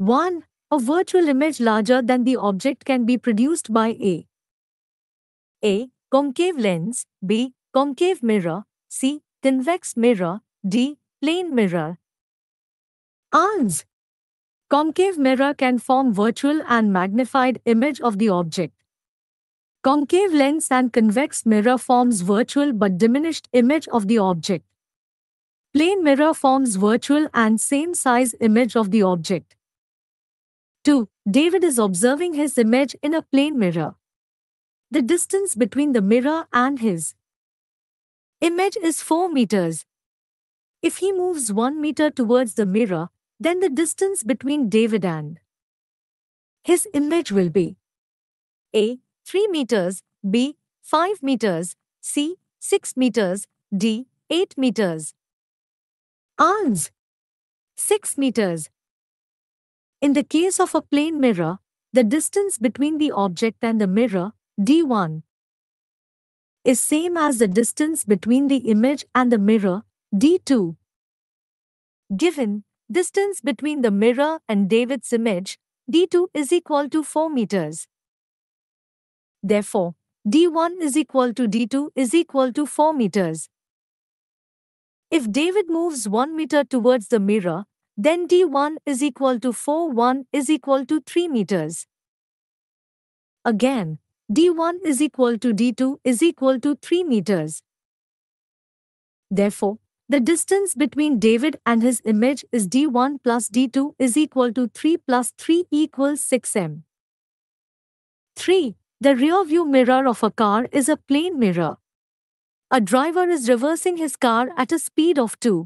1. A virtual image larger than the object can be produced by A. A. Concave lens. B. Concave mirror. C. Convex mirror. D. Plane mirror. Ans. Concave mirror can form virtual and magnified image of the object. Concave lens and convex mirror forms virtual but diminished image of the object. Plane mirror forms virtual and same size image of the object. 2. David is observing his image in a plane mirror. The distance between the mirror and his image is 4 meters. If he moves 1 meter towards the mirror, then the distance between David and his image will be A. 3 meters, B. 5 meters, C. 6 meters, D. 8 meters. Ans 6 meters, in the case of a plane mirror, the distance between the object and the mirror, d1, is same as the distance between the image and the mirror, d2. Given distance between the mirror and David's image, d2 is equal to 4 meters. Therefore, d1 is equal to d2 is equal to 4 meters. If David moves 1 meter towards the mirror, then d1 is equal to 4 1 is equal to 3 meters. Again, d1 is equal to d2 is equal to 3 meters. Therefore, the distance between David and his image is d1 plus d2 is equal to 3 plus 3 equals 6m. 3. The rear view mirror of a car is a plane mirror. A driver is reversing his car at a speed of 2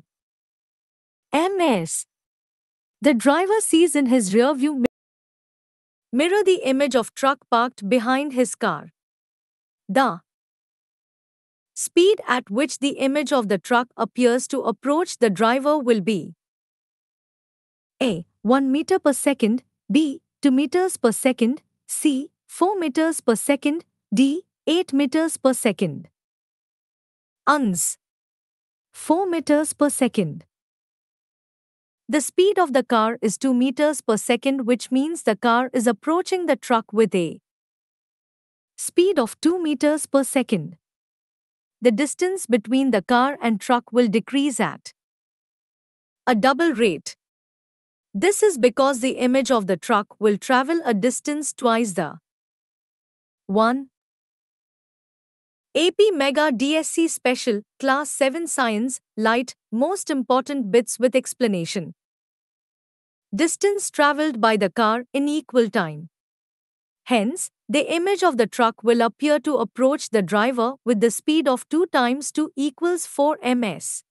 ms. The driver sees in his rearview mirror the image of truck parked behind his car. The speed at which the image of the truck appears to approach the driver will be a. 1 meter per second, b. 2 meters per second, c. 4 meters per second, d. 8 meters per second. Uns. 4 meters per second. The speed of the car is 2 meters per second which means the car is approaching the truck with a speed of 2 meters per second. The distance between the car and truck will decrease at a double rate. This is because the image of the truck will travel a distance twice the 1 AP Mega DSC Special, Class 7 Science, Light, Most Important Bits with Explanation. Distance traveled by the car in equal time. Hence, the image of the truck will appear to approach the driver with the speed of 2 times 2 equals 4 ms.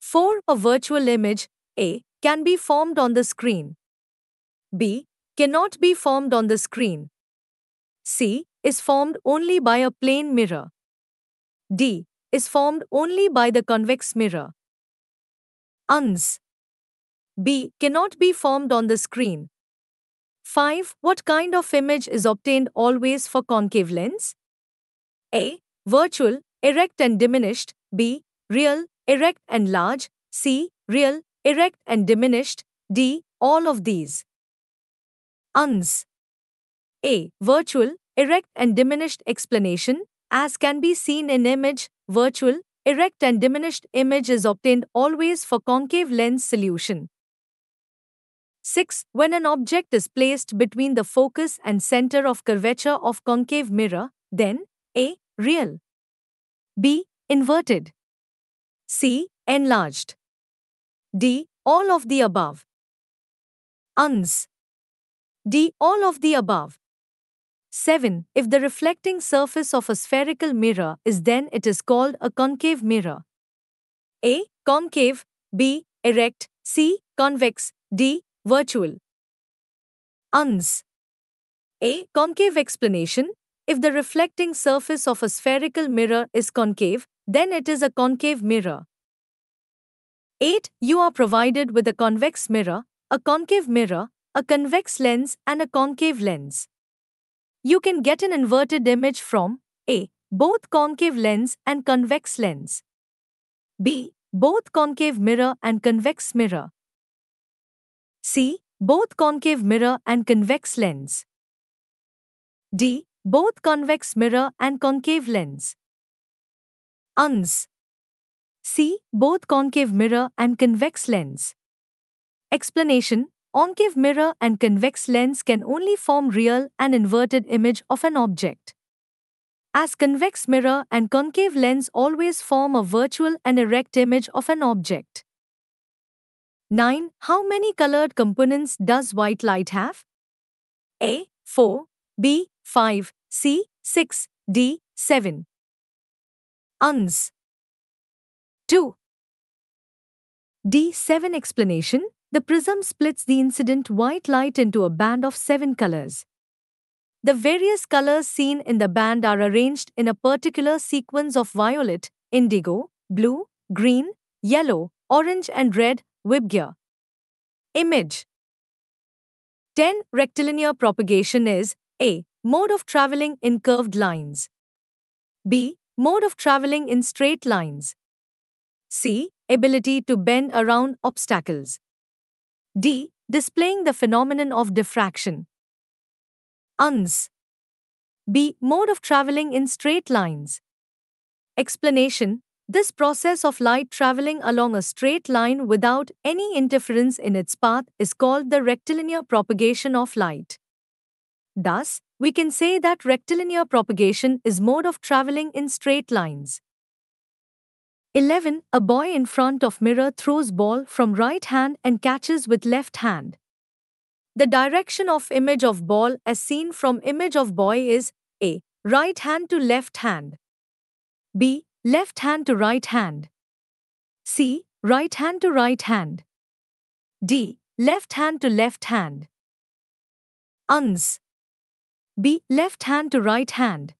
4. A virtual image, A, can be formed on the screen. B, cannot be formed on the screen. C, is formed only by a plane mirror. D is formed only by the convex mirror. Uns. B cannot be formed on the screen. 5. What kind of image is obtained always for concave lens? A. Virtual, erect and diminished. B. Real, erect and large. C. Real, erect and diminished. D. All of these. Uns. A. Virtual, erect and diminished explanation, as can be seen in image, virtual, erect and diminished image is obtained always for concave lens solution. 6. When an object is placed between the focus and center of curvature of concave mirror, then A. Real. B. Inverted. C. Enlarged. D. All of the above. Uns. D. All of the above. 7. If the reflecting surface of a spherical mirror is then it is called a concave mirror. A. Concave. B. Erect. C. Convex. D. Virtual. Uns. A. Concave explanation. If the reflecting surface of a spherical mirror is concave, then it is a concave mirror. 8. You are provided with a convex mirror, a concave mirror, a convex lens, and a concave lens. You can get an inverted image from A. Both concave lens and convex lens. B. Both concave mirror and convex mirror. C. Both concave mirror and convex lens. D. Both convex mirror and concave lens. UNS. C. Both concave mirror and convex lens. Explanation Concave mirror and convex lens can only form real and inverted image of an object. As convex mirror and concave lens always form a virtual and erect image of an object. 9. How many colored components does white light have? A. 4 B. 5 C. 6 D. 7 Uns 2 D7 explanation the prism splits the incident white light into a band of seven colors. The various colors seen in the band are arranged in a particular sequence of violet, indigo, blue, green, yellow, orange, and red, Wibgear. Image 10. Rectilinear propagation is A. Mode of traveling in curved lines. B. Mode of traveling in straight lines. C. Ability to bend around obstacles. D. Displaying the phenomenon of diffraction. UNS. B. Mode of traveling in straight lines. Explanation This process of light traveling along a straight line without any interference in its path is called the rectilinear propagation of light. Thus, we can say that rectilinear propagation is mode of traveling in straight lines. 11. A boy in front of mirror throws ball from right hand and catches with left hand. The direction of image of ball as seen from image of boy is A. Right hand to left hand. B. Left hand to right hand. C. Right hand to right hand. D. Left hand to left hand. Uns. B. Left hand to right hand.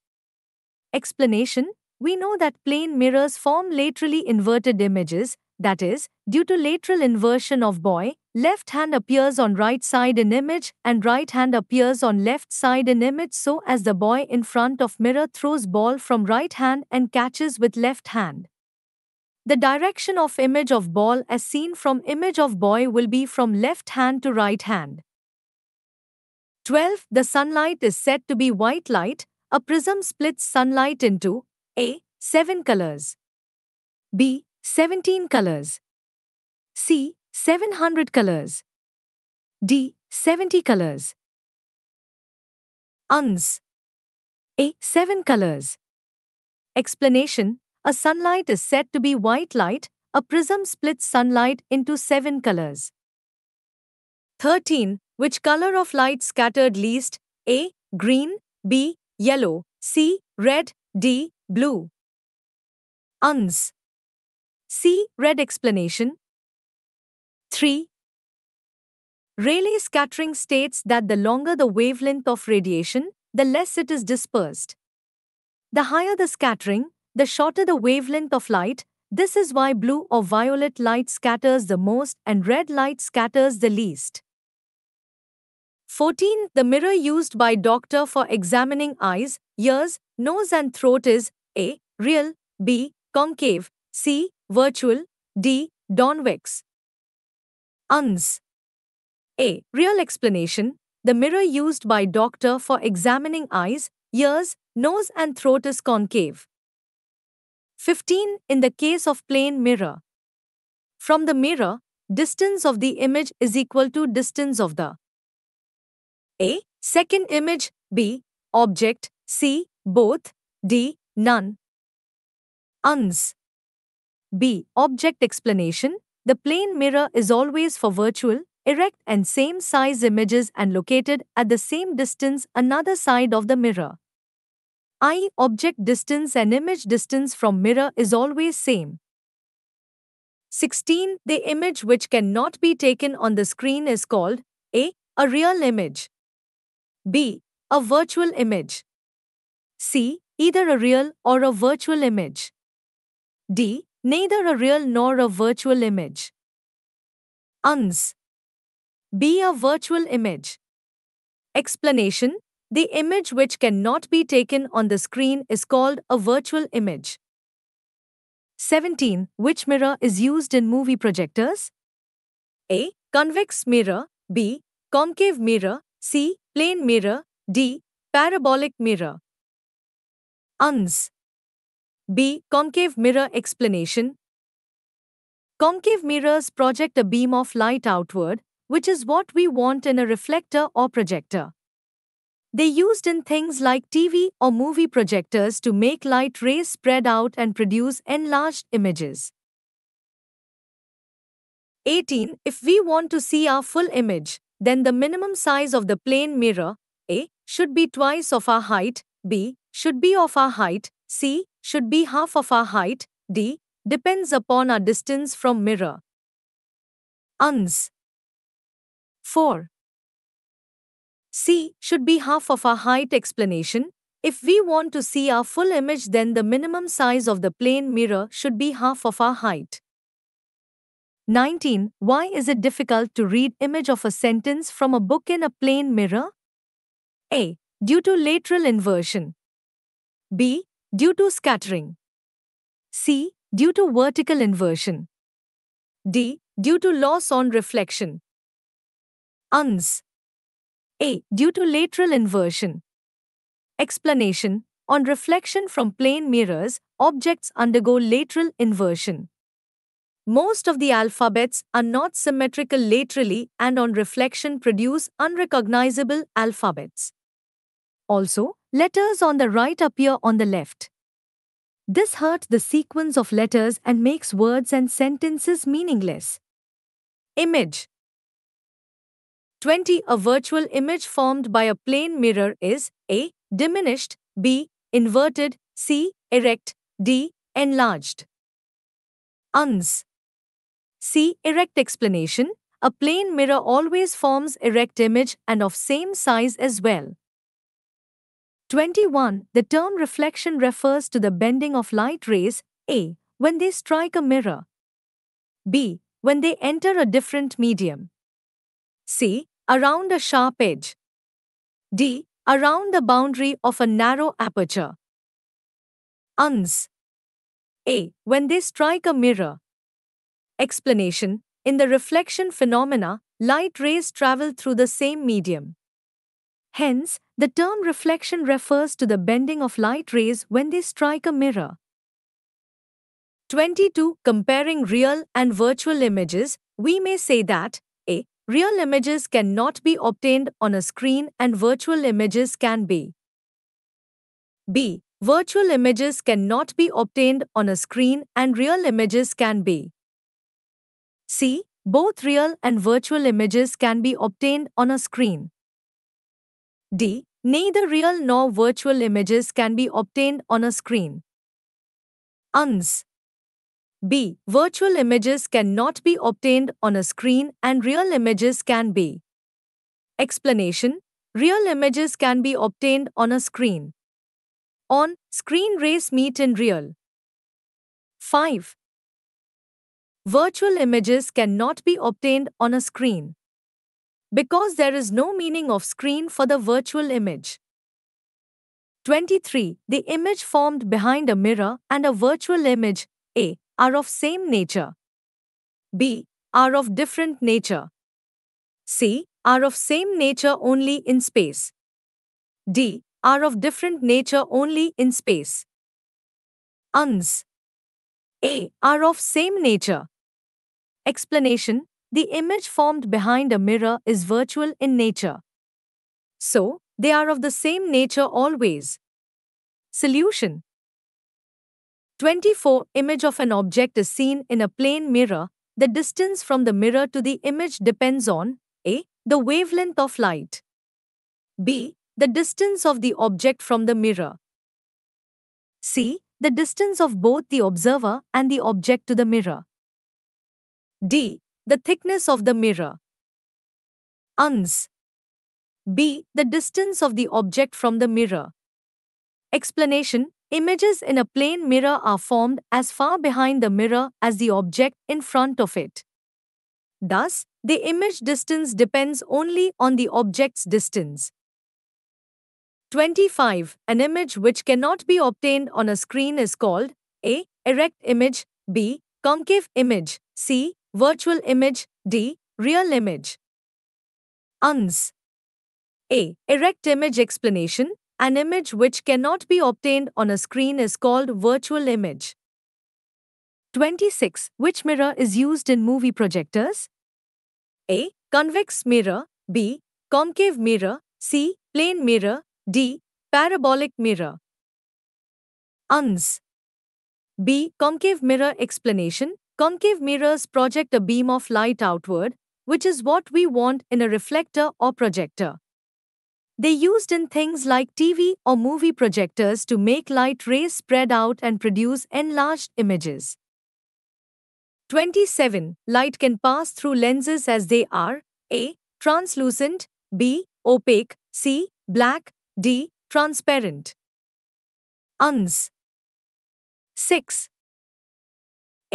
Explanation we know that plane mirrors form laterally inverted images, that is, due to lateral inversion of boy, left hand appears on right side in image and right hand appears on left side in image so as the boy in front of mirror throws ball from right hand and catches with left hand. The direction of image of ball as seen from image of boy will be from left hand to right hand. 12. The sunlight is said to be white light. A prism splits sunlight into a. 7 colors. B. 17 colors. C. 700 colors. D. 70 colors. Uns. A. 7 colors. Explanation A sunlight is said to be white light, a prism splits sunlight into seven colors. 13. Which color of light scattered least? A. Green, B. Yellow, C. Red, D blue. Uns. See red explanation. 3. Rayleigh scattering states that the longer the wavelength of radiation, the less it is dispersed. The higher the scattering, the shorter the wavelength of light, this is why blue or violet light scatters the most and red light scatters the least. 14. The mirror used by doctor for examining eyes, ears, nose and throat is a. Real. B. Concave. C. Virtual. D. Donvex. Uns. A. Real explanation. The mirror used by doctor for examining eyes, ears, nose and throat is concave. 15. In the case of plane mirror. From the mirror, distance of the image is equal to distance of the A. Second image, B. Object, C. Both, D. None. Uns. B. Object explanation. The plane mirror is always for virtual, erect and same size images and located at the same distance another side of the mirror. I. Object distance and image distance from mirror is always same. 16. The image which cannot be taken on the screen is called A. A real image. B. A virtual image. C either a real or a virtual image. D. Neither a real nor a virtual image. UNS. Be a virtual image. Explanation The image which cannot be taken on the screen is called a virtual image. 17. Which mirror is used in movie projectors? A. Convex mirror. B. Concave mirror. C. Plane mirror. D. Parabolic mirror. Uns. B. Concave mirror explanation. Concave mirrors project a beam of light outward, which is what we want in a reflector or projector. They're used in things like TV or movie projectors to make light rays spread out and produce enlarged images. 18. If we want to see our full image, then the minimum size of the plane mirror, A, should be twice of our height, B, should be of our height, c should be half of our height, d depends upon our distance from mirror. Uns 4. C should be half of our height explanation. If we want to see our full image then the minimum size of the plane mirror should be half of our height. 19. Why is it difficult to read image of a sentence from a book in a plane mirror? A. Due to lateral inversion. B. Due to scattering. C. Due to vertical inversion. D. Due to loss on reflection. Uns. A. Due to lateral inversion. Explanation On reflection from plane mirrors, objects undergo lateral inversion. Most of the alphabets are not symmetrical laterally and on reflection produce unrecognizable alphabets. Also, Letters on the right appear on the left. This hurts the sequence of letters and makes words and sentences meaningless. Image 20. A virtual image formed by a plane mirror is A. Diminished, B. Inverted, C. Erect, D. Enlarged. Uns. C. Erect explanation. A plane mirror always forms erect image and of same size as well. 21. The term reflection refers to the bending of light rays, A, when they strike a mirror, B, when they enter a different medium, C, around a sharp edge, D, around the boundary of a narrow aperture. Uns. A. When they strike a mirror. Explanation In the reflection phenomena, light rays travel through the same medium. Hence, the term reflection refers to the bending of light rays when they strike a mirror. 22. Comparing real and virtual images, we may say that a. Real images cannot be obtained on a screen and virtual images can be. b. Virtual images cannot be obtained on a screen and real images can be. c. Both real and virtual images can be obtained on a screen. D. Neither real nor virtual images can be obtained on a screen. UNS B. Virtual images cannot be obtained on a screen and real images can be. Explanation Real images can be obtained on a screen. On screen rays meet in real. 5. Virtual images cannot be obtained on a screen because there is no meaning of screen for the virtual image. 23. The image formed behind a mirror and a virtual image, A, are of same nature. B, are of different nature. C, are of same nature only in space. D, are of different nature only in space. Uns. A, are of same nature. Explanation the image formed behind a mirror is virtual in nature. So, they are of the same nature always. Solution 24. Image of an object is seen in a plane mirror. The distance from the mirror to the image depends on a. the wavelength of light, b. the distance of the object from the mirror, c. the distance of both the observer and the object to the mirror, d the thickness of the mirror. Uns. B. The distance of the object from the mirror. Explanation Images in a plane mirror are formed as far behind the mirror as the object in front of it. Thus, the image distance depends only on the object's distance. 25. An image which cannot be obtained on a screen is called A. Erect image B. Concave image C. Virtual image, D. Real image. UNS A. Erect image explanation. An image which cannot be obtained on a screen is called virtual image. 26. Which mirror is used in movie projectors? A. Convex mirror. B. Concave mirror. C. Plane mirror. D. Parabolic mirror. UNS B. Concave mirror explanation Concave mirrors project a beam of light outward, which is what we want in a reflector or projector. They used in things like TV or movie projectors to make light rays spread out and produce enlarged images. 27. Light can pass through lenses as they are A. Translucent, B. Opaque, C. Black, D. Transparent. UNS 6.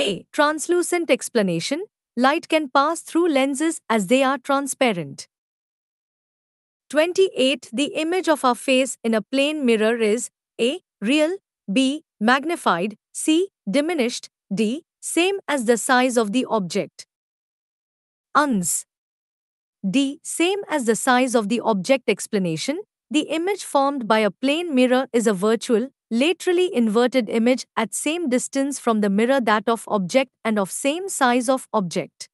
A. Translucent explanation Light can pass through lenses as they are transparent. 28. The image of our face in a plane mirror is A. Real, B. Magnified, C. Diminished, D. Same as the size of the object. Uns. D. Same as the size of the object explanation, the image formed by a plane mirror is a virtual, laterally inverted image at same distance from the mirror that of object and of same size of object.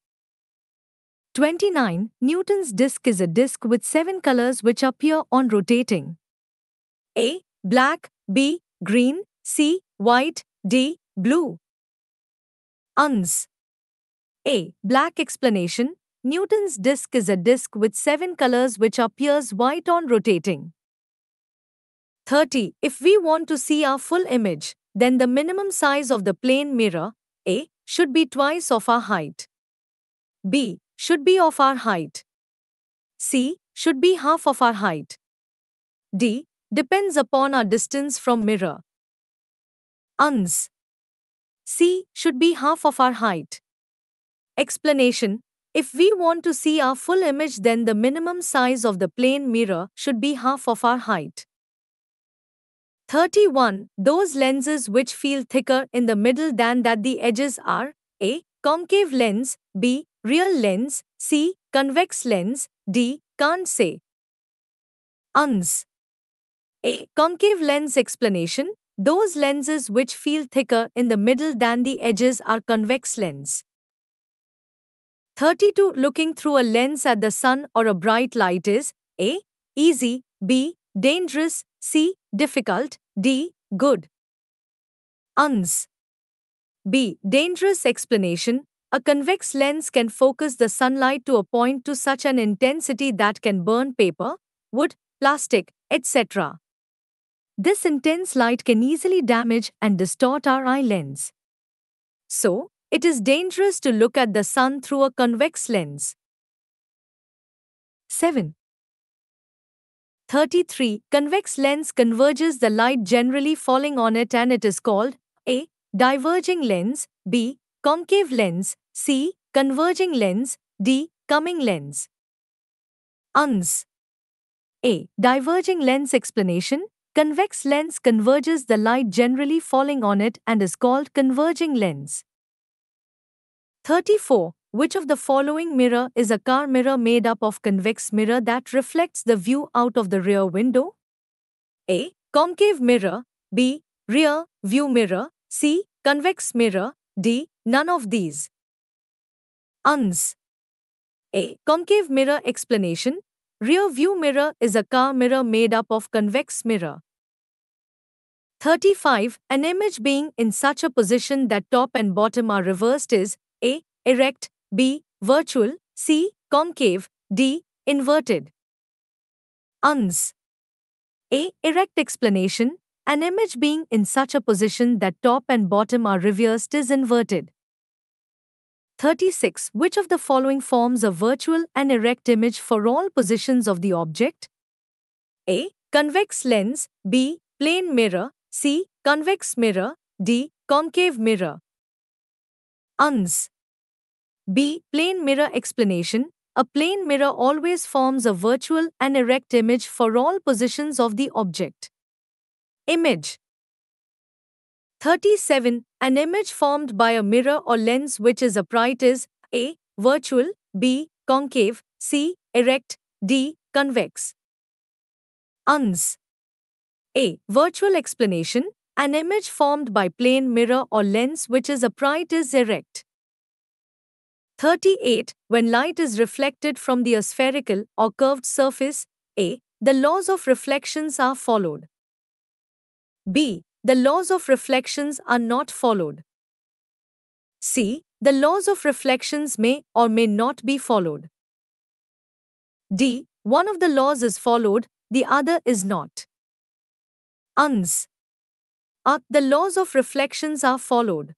29. Newton's disk is a disk with seven colors which appear on rotating. A. Black, B. Green, C. White, D. Blue. Uns. A. Black explanation. Newton's disk is a disk with seven colors which appears white on rotating. 30. If we want to see our full image, then the minimum size of the plane mirror, A, should be twice of our height. B, should be of our height. C, should be half of our height. D, depends upon our distance from mirror. Uns. C, should be half of our height. Explanation If we want to see our full image, then the minimum size of the plane mirror should be half of our height. 31. Those lenses which feel thicker in the middle than that the edges are A. Concave lens B. Real lens C. Convex lens D. Can't say. Uns. A. Concave lens explanation Those lenses which feel thicker in the middle than the edges are convex lens. 32. Looking through a lens at the sun or a bright light is A. Easy B. Dangerous C. Difficult. D. Good. Uns. B. Dangerous explanation. A convex lens can focus the sunlight to a point to such an intensity that can burn paper, wood, plastic, etc. This intense light can easily damage and distort our eye lens. So, it is dangerous to look at the sun through a convex lens. 7. 33. Convex lens converges the light generally falling on it and it is called A. Diverging lens, B. Concave lens, C. Converging lens, D. Coming lens. UNS A. Diverging lens explanation Convex lens converges the light generally falling on it and is called converging lens. 34. Which of the following mirror is a car mirror made up of convex mirror that reflects the view out of the rear window? A. Concave mirror. B. Rear view mirror. C. Convex mirror. D. None of these. Uns. A. Concave mirror explanation. Rear view mirror is a car mirror made up of convex mirror. 35. An image being in such a position that top and bottom are reversed is A. Erect B. Virtual. C. Concave. D. Inverted. Uns. A. Erect explanation. An image being in such a position that top and bottom are reversed is inverted. 36. Which of the following forms a virtual and erect image for all positions of the object? A. Convex lens. B. Plane mirror. C. Convex mirror. D. Concave mirror. Uns. B. Plane mirror explanation. A plane mirror always forms a virtual and erect image for all positions of the object. Image 37. An image formed by a mirror or lens which is upright is A. Virtual, B. Concave, C. Erect, D. Convex. UNS A. Virtual explanation. An image formed by plane mirror or lens which is upright is erect. 38. When light is reflected from the aspherical or curved surface, A. The laws of reflections are followed. B. The laws of reflections are not followed. C. The laws of reflections may or may not be followed. D. One of the laws is followed, the other is not. Uns. A. the laws of reflections are followed.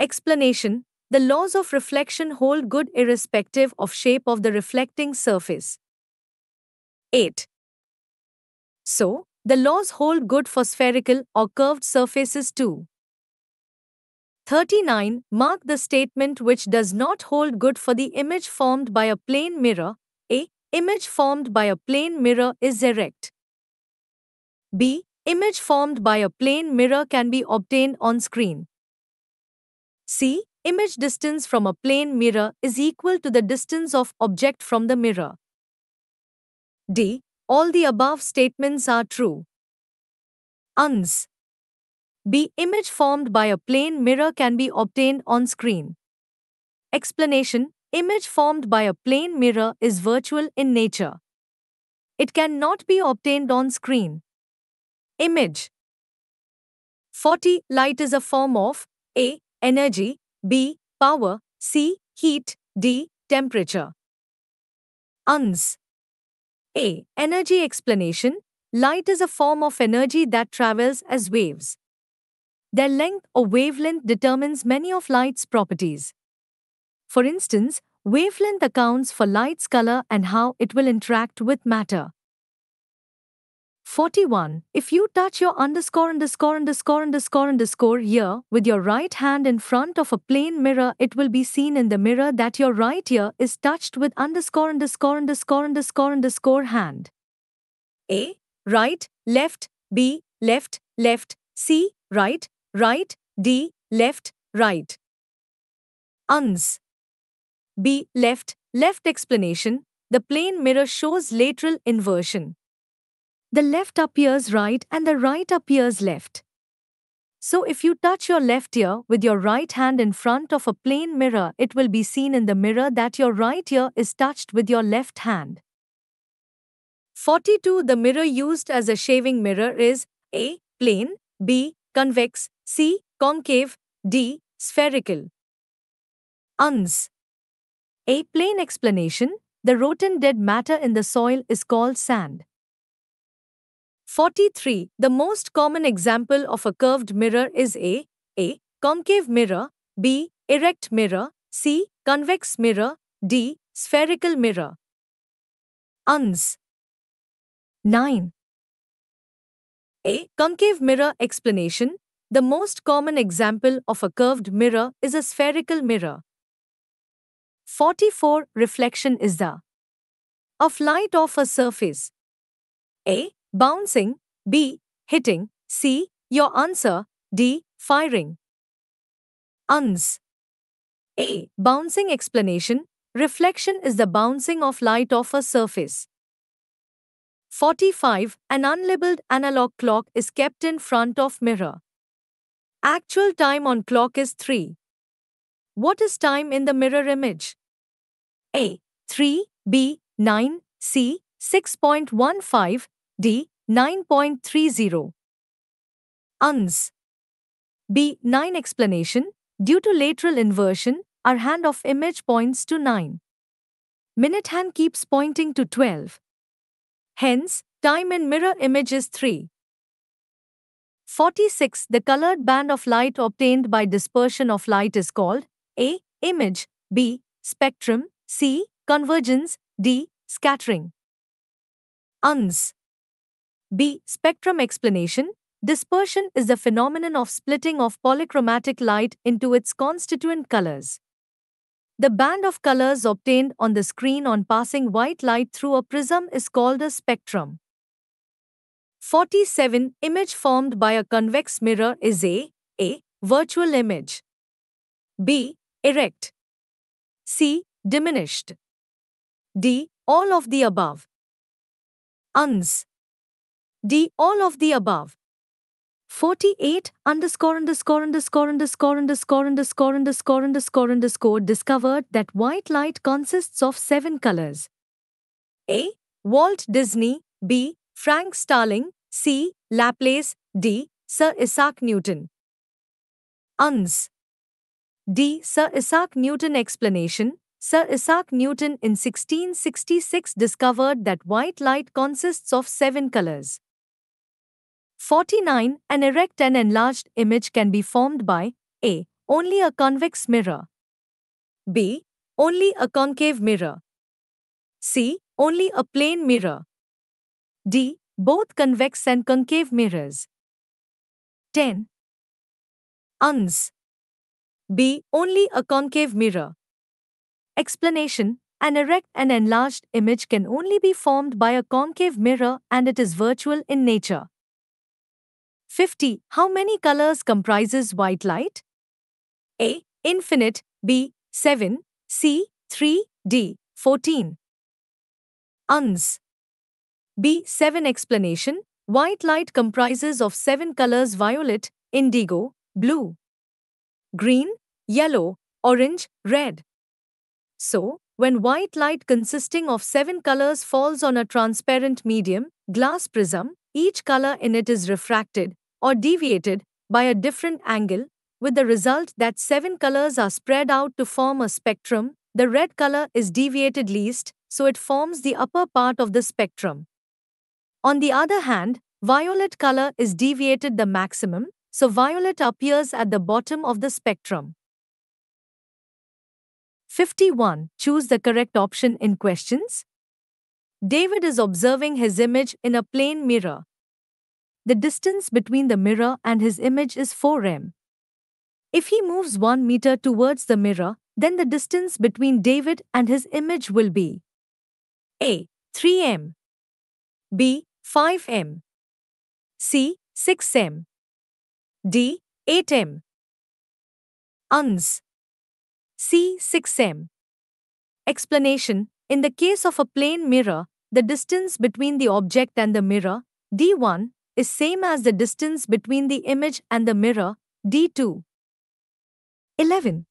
Explanation the laws of reflection hold good irrespective of shape of the reflecting surface. 8. So, the laws hold good for spherical or curved surfaces too. 39. Mark the statement which does not hold good for the image formed by a plane mirror. A. Image formed by a plane mirror is erect. B. Image formed by a plane mirror can be obtained on screen. C. Image distance from a plane mirror is equal to the distance of object from the mirror. D. All the above statements are true. UNS B. Image formed by a plane mirror can be obtained on screen. Explanation Image formed by a plane mirror is virtual in nature. It cannot be obtained on screen. Image 40. Light is a form of A. Energy B. Power. C. Heat. D. Temperature. Uns. A. Energy explanation. Light is a form of energy that travels as waves. Their length or wavelength determines many of light's properties. For instance, wavelength accounts for light's color and how it will interact with matter. 41. If you touch your underscore underscore underscore underscore underscore ear with your right hand in front of a plain mirror, it will be seen in the mirror that your right ear is touched with underscore underscore underscore underscore underscore hand. A. Right, left, B. Left, left, C. Right, right, D. Left, right. Uns. B. Left, left explanation. The plane mirror shows lateral inversion the left appears right and the right appears left. So if you touch your left ear with your right hand in front of a plain mirror, it will be seen in the mirror that your right ear is touched with your left hand. 42. The mirror used as a shaving mirror is A. Plane B. Convex C. Concave D. Spherical Uns A plane. explanation, the rotten dead matter in the soil is called sand. 43. The most common example of a curved mirror is A. A. Concave mirror. B. Erect mirror. C. Convex mirror. D. Spherical mirror. Uns. 9. A. Concave mirror explanation. The most common example of a curved mirror is a spherical mirror. 44. Reflection is the of light off a surface. A. Bouncing. B. Hitting. C. Your answer. D. Firing. Uns. A. Bouncing explanation. Reflection is the bouncing of light off a surface. 45. An unlabeled analog clock is kept in front of mirror. Actual time on clock is 3. What is time in the mirror image? A. 3, B. 9, C. 6.15, D 9.30. Uns. B 9 explanation due to lateral inversion our hand of image points to 9. Minute hand keeps pointing to 12. Hence, time in mirror image is 3. 46. The colored band of light obtained by dispersion of light is called A. Image, B. Spectrum, C. Convergence, D. Scattering. Uns. B. Spectrum explanation. Dispersion is the phenomenon of splitting of polychromatic light into its constituent colors. The band of colors obtained on the screen on passing white light through a prism is called a spectrum. 47. Image formed by a convex mirror is A. A. Virtual image. B. Erect. C. Diminished. D. All of the above. UNS D. All of the above. 48 underscore underscore underscore underscore underscore underscore underscore underscore underscore discovered that white light consists of seven colors. A. Walt Disney. B. Frank Starling. C. Laplace. D. Sir Isaac Newton. UNS. D. Sir Isaac Newton explanation. Sir Isaac Newton in 1666 discovered that white light consists of seven colors. 49. An erect and enlarged image can be formed by a. Only a convex mirror. b. Only a concave mirror. c. Only a plane mirror. d. Both convex and concave mirrors. 10. Uns. b. Only a concave mirror. Explanation An erect and enlarged image can only be formed by a concave mirror and it is virtual in nature. 50. How many colors comprises white light? A. Infinite. B. 7. C. 3. D. 14. Uns. B. 7 Explanation. White light comprises of 7 colors violet, indigo, blue, green, yellow, orange, red. So, when white light consisting of 7 colors falls on a transparent medium, glass prism, each color in it is refracted, or deviated by a different angle, with the result that seven colors are spread out to form a spectrum. The red color is deviated least, so it forms the upper part of the spectrum. On the other hand, violet color is deviated the maximum, so violet appears at the bottom of the spectrum. 51. Choose the correct option in questions. David is observing his image in a plane mirror the distance between the mirror and his image is 4m. If he moves 1 meter towards the mirror, then the distance between David and his image will be A. 3m B. 5m C. 6m D. 8m Uns C. 6m Explanation In the case of a plane mirror, the distance between the object and the mirror, D1, is same as the distance between the image and the mirror, d2. 11.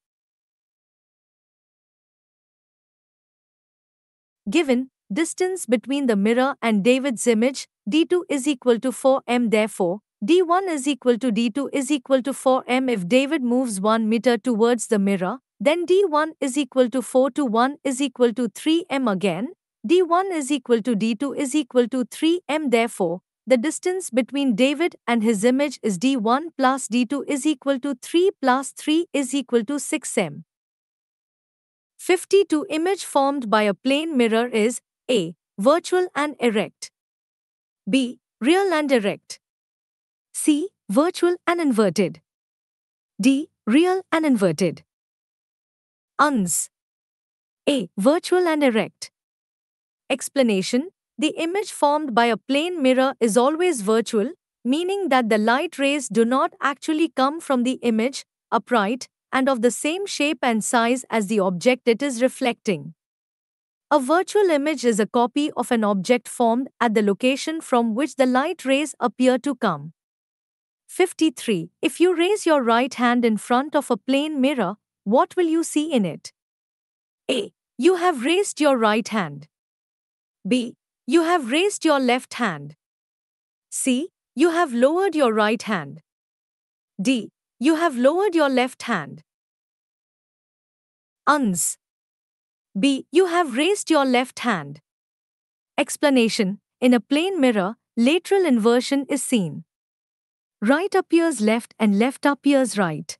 Given, distance between the mirror and David's image, d2 is equal to 4m therefore, d1 is equal to d2 is equal to 4m if David moves 1 meter towards the mirror, then d1 is equal to 4 to 1 is equal to 3m again, d1 is equal to d2 is equal to 3m therefore, the distance between David and his image is d1 plus d2 is equal to 3 plus 3 is equal to 6m. 52 Image formed by a plane mirror is a. Virtual and erect. b. Real and erect. c. Virtual and inverted. d. Real and inverted. Uns. a. Virtual and erect. Explanation the image formed by a plane mirror is always virtual, meaning that the light rays do not actually come from the image, upright, and of the same shape and size as the object it is reflecting. A virtual image is a copy of an object formed at the location from which the light rays appear to come. 53. If you raise your right hand in front of a plane mirror, what will you see in it? A. You have raised your right hand. B. You have raised your left hand. C. You have lowered your right hand. D. You have lowered your left hand. Uns. B. You have raised your left hand. Explanation In a plane mirror, lateral inversion is seen. Right appears left and left appears right.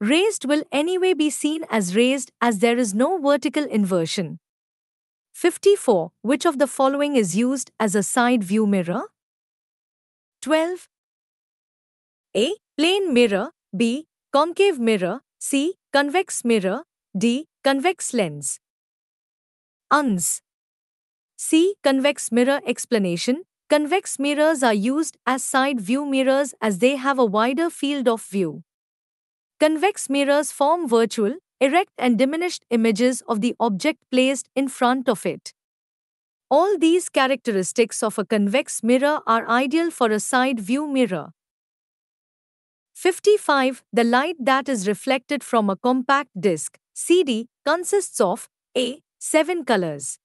Raised will anyway be seen as raised as there is no vertical inversion. 54. Which of the following is used as a side view mirror? 12. A. Plane mirror. B. Concave mirror. C. Convex mirror. D. Convex lens. UNS. C. Convex mirror explanation. Convex mirrors are used as side view mirrors as they have a wider field of view. Convex mirrors form virtual, erect and diminished images of the object placed in front of it. All these characteristics of a convex mirror are ideal for a side view mirror. 55. The light that is reflected from a compact disc CD consists of A. 7 colors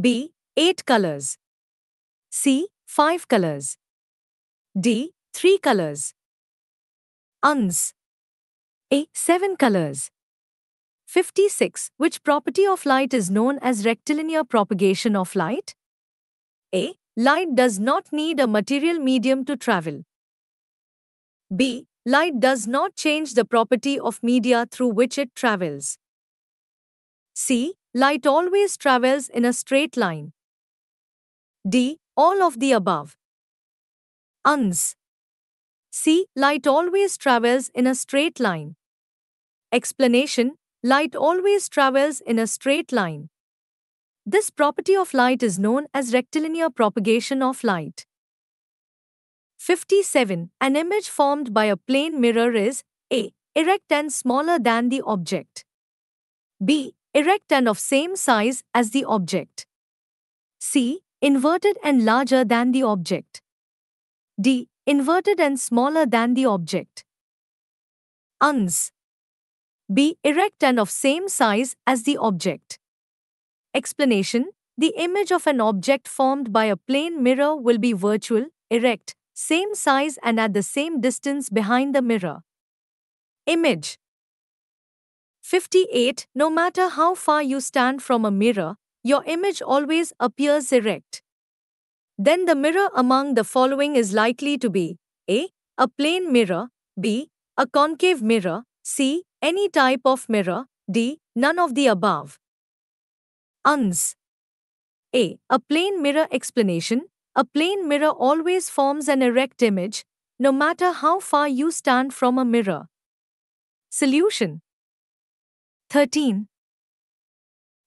B. 8 colors C. 5 colors D. 3 colors Uns A. 7 colors 56. Which property of light is known as rectilinear propagation of light? A. Light does not need a material medium to travel. B. Light does not change the property of media through which it travels. C. Light always travels in a straight line. D. All of the above. Uns. C. Light always travels in a straight line. Explanation Light always travels in a straight line. This property of light is known as rectilinear propagation of light. 57. An image formed by a plane mirror is a. erect and smaller than the object, b. erect and of same size as the object, c. inverted and larger than the object, d. inverted and smaller than the object. Uns be erect and of same size as the object. Explanation The image of an object formed by a plane mirror will be virtual, erect, same size and at the same distance behind the mirror. Image 58. No matter how far you stand from a mirror, your image always appears erect. Then the mirror among the following is likely to be A. A plane mirror, B. A concave mirror, C. Any type of mirror, D. None of the above. Uns. A. A plane mirror explanation. A plane mirror always forms an erect image, no matter how far you stand from a mirror. Solution 13.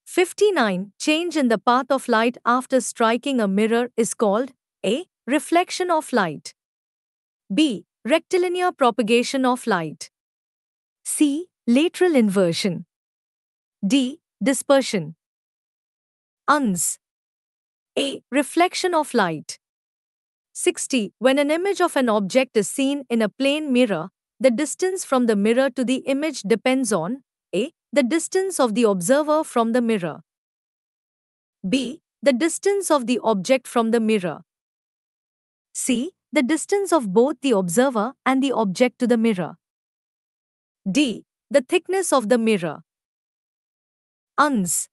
59. Change in the path of light after striking a mirror is called A. Reflection of light. B. Rectilinear propagation of light. C. Lateral inversion. D. Dispersion. Uns. A. Reflection of light. 60. When an image of an object is seen in a plane mirror, the distance from the mirror to the image depends on A. The distance of the observer from the mirror. B. The distance of the object from the mirror. C. The distance of both the observer and the object to the mirror. D. The thickness of the mirror. Uns.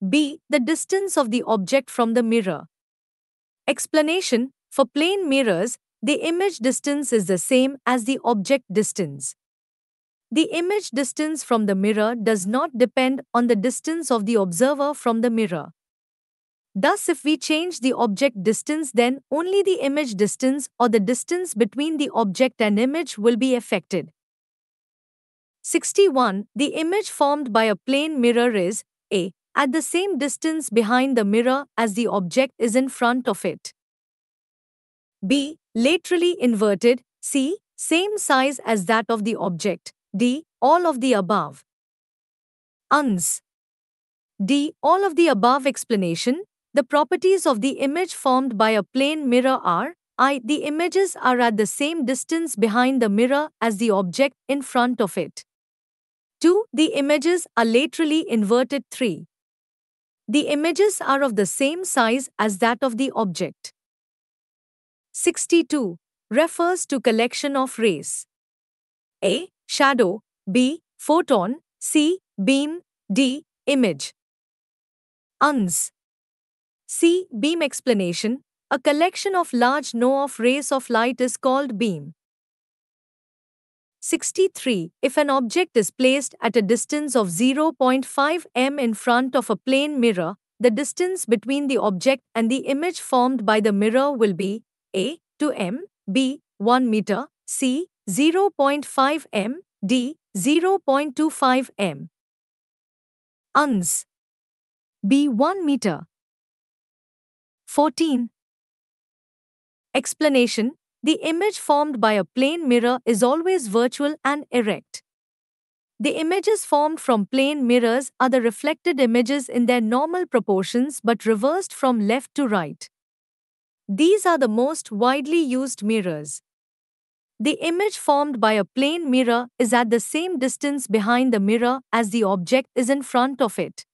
B. The distance of the object from the mirror. Explanation For plane mirrors, the image distance is the same as the object distance. The image distance from the mirror does not depend on the distance of the observer from the mirror. Thus, if we change the object distance, then only the image distance or the distance between the object and image will be affected. 61. The image formed by a plane mirror is a. at the same distance behind the mirror as the object is in front of it. b. laterally inverted. c. same size as that of the object. d. all of the above. Uns. d. all of the above explanation. The properties of the image formed by a plane mirror are I. The images are at the same distance behind the mirror as the object in front of it. 2. The images are laterally inverted 3. The images are of the same size as that of the object. 62. Refers to collection of rays. A. Shadow. B. Photon. C. Beam. D. Image. UNS. C. Beam explanation. A collection of large of rays of light is called beam. 63. If an object is placed at a distance of 0.5 m in front of a plane mirror, the distance between the object and the image formed by the mirror will be a to m, b 1 meter, c 0.5 m, d 0.25 m. Uns b 1 meter. 14. Explanation the image formed by a plane mirror is always virtual and erect. The images formed from plane mirrors are the reflected images in their normal proportions but reversed from left to right. These are the most widely used mirrors. The image formed by a plane mirror is at the same distance behind the mirror as the object is in front of it.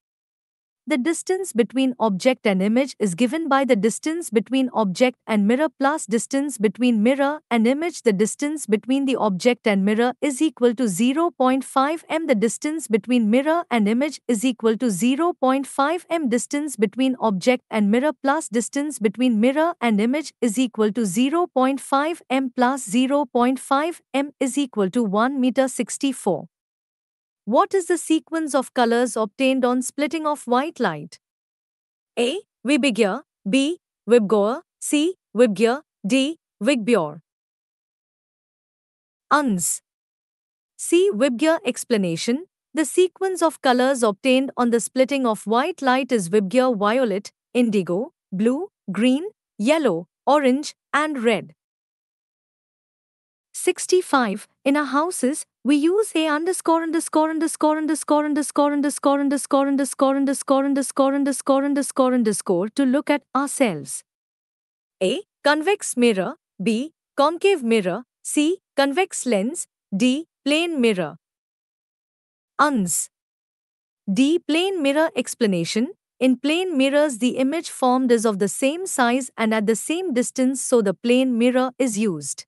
The distance between object and image is given by the distance between object and mirror plus distance between mirror and image. The distance between the object and mirror is equal to 0.5 m. The distance between mirror and image is equal to 0.5 m. Distance between object and mirror plus distance between mirror and image is equal to 0.5 m plus 0.5 m is equal to 1 meter 64. What is the sequence of colors obtained on splitting of white light? A. Wibigir B. Vibgoa C. Wibgir D. Wigbjor Uns See Wibgir explanation. The sequence of colors obtained on the splitting of white light is Wibgir violet, indigo, blue, green, yellow, orange and red. 65. In our houses, we use a underscore underscore underscore underscore underscore underscore underscore underscore underscore underscore underscore underscore underscore to look at ourselves. A. Convex mirror. B. Concave mirror. C. Convex lens. D. Plane mirror. UNS. D. Plane mirror explanation. In plane mirrors, the image formed is of the same size and at the same distance, so the plane mirror is used.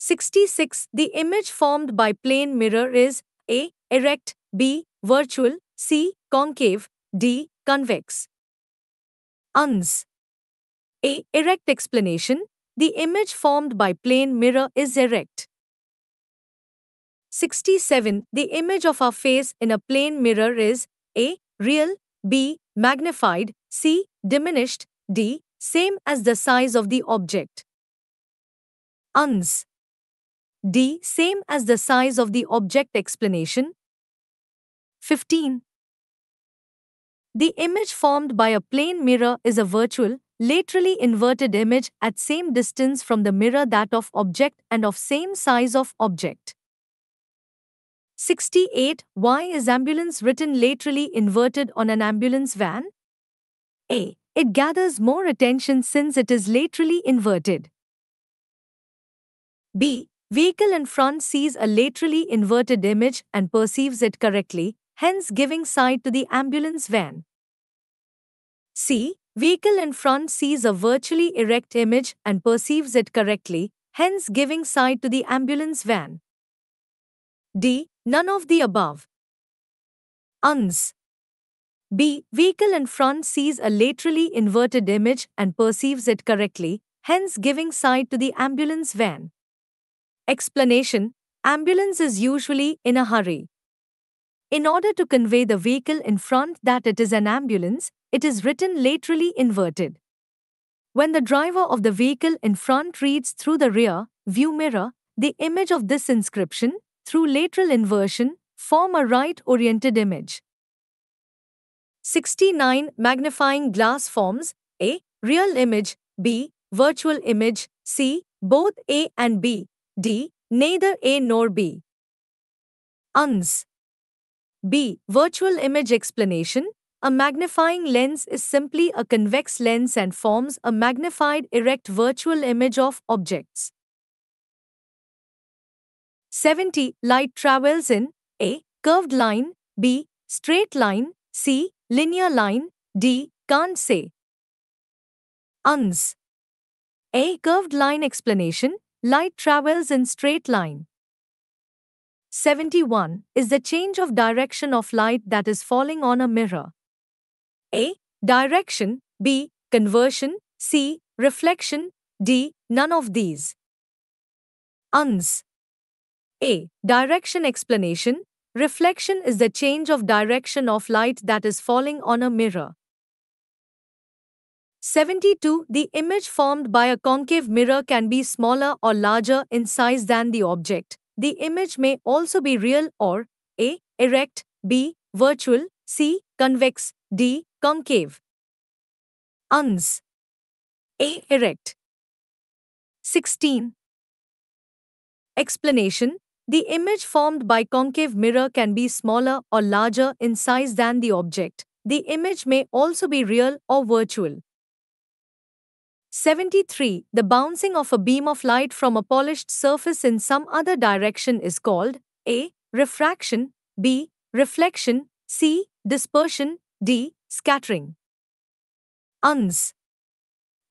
66. The image formed by plane mirror is A. Erect, B. Virtual, C. Concave, D. Convex. Uns. A. Erect explanation. The image formed by plane mirror is erect. 67. The image of our face in a plane mirror is A. Real, B. Magnified, C. Diminished, D. Same as the size of the object. Uns d same as the size of the object explanation. 15. The image formed by a plane mirror is a virtual, laterally inverted image at same distance from the mirror that of object and of same size of object. 68. Why is ambulance written laterally inverted on an ambulance van? A. It gathers more attention since it is laterally inverted. B. Vehicle in front sees a laterally inverted image and perceives it correctly, hence giving side to the ambulance van. C. Vehicle in front sees a virtually erect image and perceives it correctly, hence giving side to the ambulance van. D. None of the above. UNS. B. Vehicle in front sees a laterally inverted image and perceives it correctly, hence giving side to the ambulance van. Explanation Ambulance is usually in a hurry. In order to convey the vehicle in front that it is an ambulance, it is written laterally inverted. When the driver of the vehicle in front reads through the rear view mirror, the image of this inscription, through lateral inversion, form a right oriented image. 69. Magnifying glass forms A. Real image B. Virtual image C. Both A and B D. Neither A nor B. UNS. B. Virtual image explanation. A magnifying lens is simply a convex lens and forms a magnified erect virtual image of objects. 70. Light travels in A. Curved line, B. Straight line, C. Linear line, D. Can't say. UNS. A. Curved line explanation Light travels in straight line. 71 is the change of direction of light that is falling on a mirror. A. Direction, B. Conversion, C. Reflection, D. None of these. Uns. A. Direction explanation. Reflection is the change of direction of light that is falling on a mirror. 72. The image formed by a concave mirror can be smaller or larger in size than the object. The image may also be real or A. Erect, B. Virtual, C. Convex, D. Concave. Uns. A. Erect. 16. Explanation The image formed by concave mirror can be smaller or larger in size than the object. The image may also be real or virtual. 73. The bouncing of a beam of light from a polished surface in some other direction is called A. Refraction, B. Reflection, C. Dispersion, D. Scattering. UNS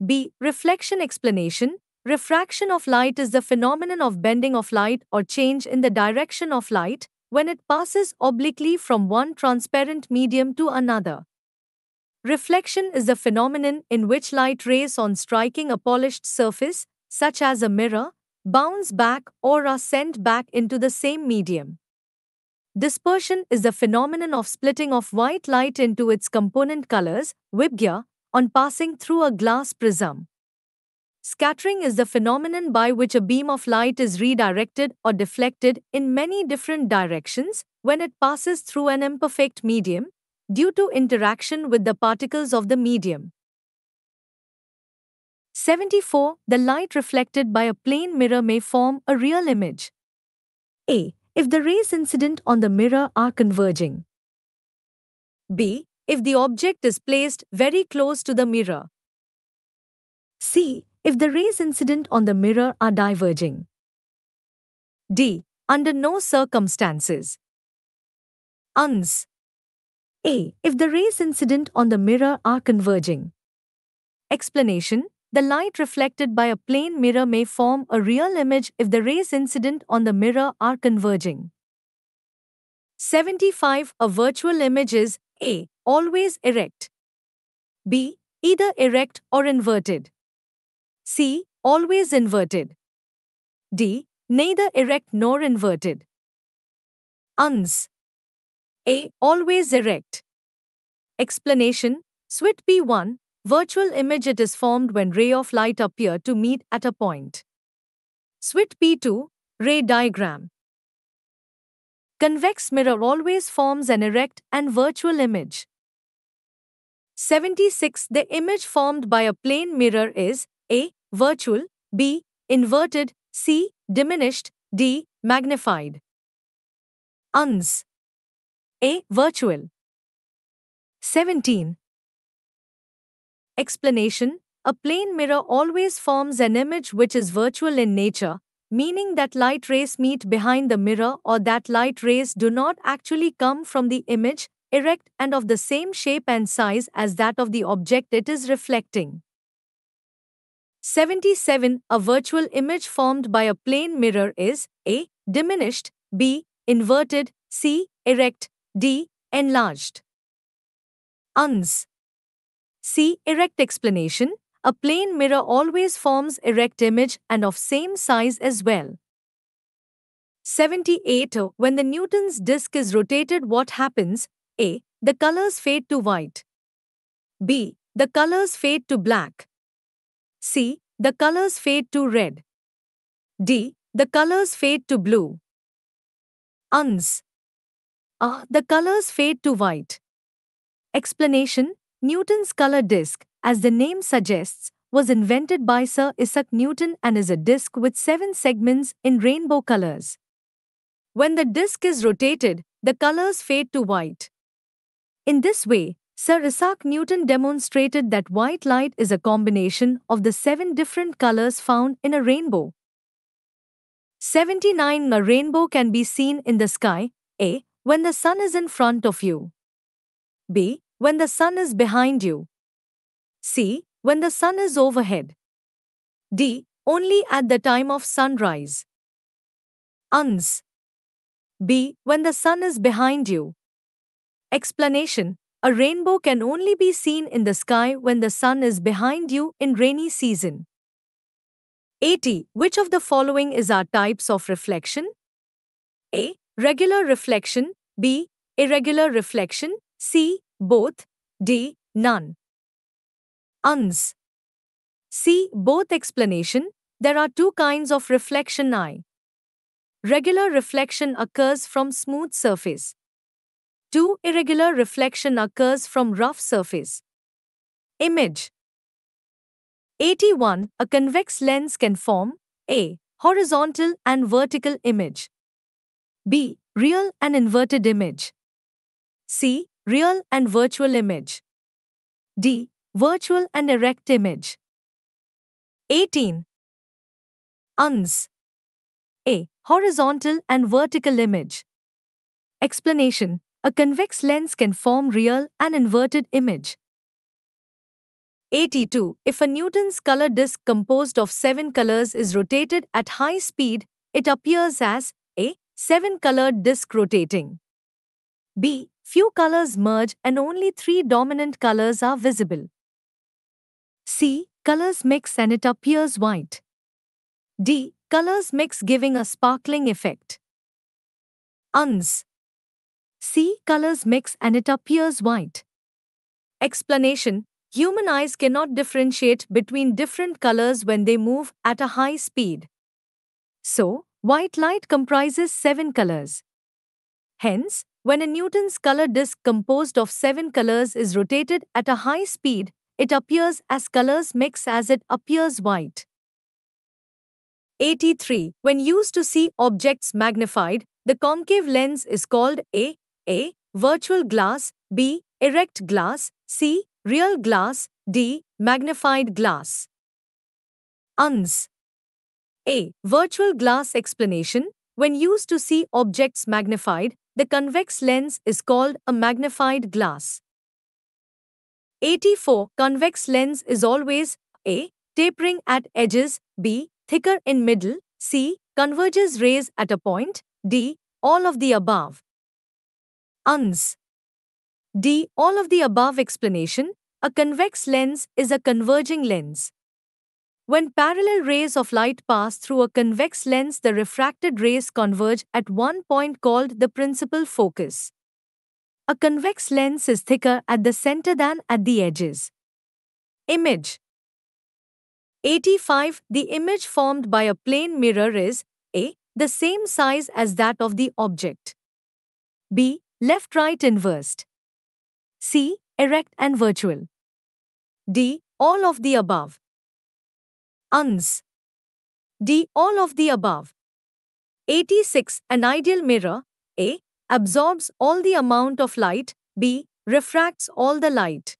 B. Reflection explanation. Refraction of light is the phenomenon of bending of light or change in the direction of light when it passes obliquely from one transparent medium to another. Reflection is the phenomenon in which light rays on striking a polished surface, such as a mirror, bounce back or are sent back into the same medium. Dispersion is the phenomenon of splitting of white light into its component colors, vibgya, on passing through a glass prism. Scattering is the phenomenon by which a beam of light is redirected or deflected in many different directions when it passes through an imperfect medium, due to interaction with the particles of the medium. 74. The light reflected by a plane mirror may form a real image. A. If the rays incident on the mirror are converging. B. If the object is placed very close to the mirror. C. If the rays incident on the mirror are diverging. D. Under no circumstances. UNS a. If the rays incident on the mirror are converging. Explanation The light reflected by a plane mirror may form a real image if the rays incident on the mirror are converging. 75. A virtual image is A. Always erect. B. Either erect or inverted. C. Always inverted. D. Neither erect nor inverted. Uns. A. Always erect. Explanation SWIT P1 Virtual image it is formed when ray of light appear to meet at a point. SWIT P2 Ray diagram. Convex mirror always forms an erect and virtual image. 76. The image formed by a plane mirror is A. Virtual, B. Inverted, C. Diminished, D. Magnified. UNS a. Virtual. 17. Explanation A plane mirror always forms an image which is virtual in nature, meaning that light rays meet behind the mirror or that light rays do not actually come from the image, erect and of the same shape and size as that of the object it is reflecting. 77. A virtual image formed by a plane mirror is A. Diminished, B. Inverted, C. Erect, D. Enlarged. Uns. C. Erect explanation. A plane mirror always forms erect image and of same size as well. 78. When the Newton's disk is rotated, what happens? A. The colors fade to white. B. The colors fade to black. C. The colors fade to red. D. The colors fade to blue. Uns. Ah, the colors fade to white. Explanation Newton's color disk, as the name suggests, was invented by Sir Isaac Newton and is a disk with seven segments in rainbow colors. When the disk is rotated, the colors fade to white. In this way, Sir Isaac Newton demonstrated that white light is a combination of the seven different colors found in a rainbow. 79 A rainbow can be seen in the sky, A, when the sun is in front of you. B. When the sun is behind you. C. When the sun is overhead. D. Only at the time of sunrise. Uns. B. When the sun is behind you. Explanation A rainbow can only be seen in the sky when the sun is behind you in rainy season. 80. Which of the following is our types of reflection? A. Regular reflection, B. Irregular reflection, C. Both, D. None. Uns. See both explanation. There are two kinds of reflection I. Regular reflection occurs from smooth surface. 2. Irregular reflection occurs from rough surface. Image 81. A convex lens can form a horizontal and vertical image. B. Real and inverted image. C. Real and virtual image. D. Virtual and erect image. 18. UNS. A. Horizontal and vertical image. Explanation A convex lens can form real and inverted image. 82. If a Newton's color disk composed of seven colors is rotated at high speed, it appears as 7 colored disc rotating. B. Few colors merge and only 3 dominant colors are visible. C. Colors mix and it appears white. D. Colors mix giving a sparkling effect. Uns. C. Colors mix and it appears white. Explanation Human eyes cannot differentiate between different colors when they move at a high speed. So, White light comprises seven colors. Hence, when a Newton's color disk composed of seven colors is rotated at a high speed, it appears as colors mix as it appears white. 83. When used to see objects magnified, the concave lens is called A. A. Virtual glass, B. Erect glass, C. Real glass, D. Magnified glass. UNS a. Virtual glass explanation. When used to see objects magnified, the convex lens is called a magnified glass. 84. Convex lens is always A. Tapering at edges, B. Thicker in middle, C. Converges rays at a point, D. All of the above. UNS. D. All of the above explanation. A convex lens is a converging lens. When parallel rays of light pass through a convex lens, the refracted rays converge at one point called the principal focus. A convex lens is thicker at the center than at the edges. Image 85. The image formed by a plane mirror is a. the same size as that of the object, b. left right inversed, c. erect and virtual, d. all of the above uns. D. All of the above. 86. An ideal mirror A. Absorbs all the amount of light, B. Refracts all the light.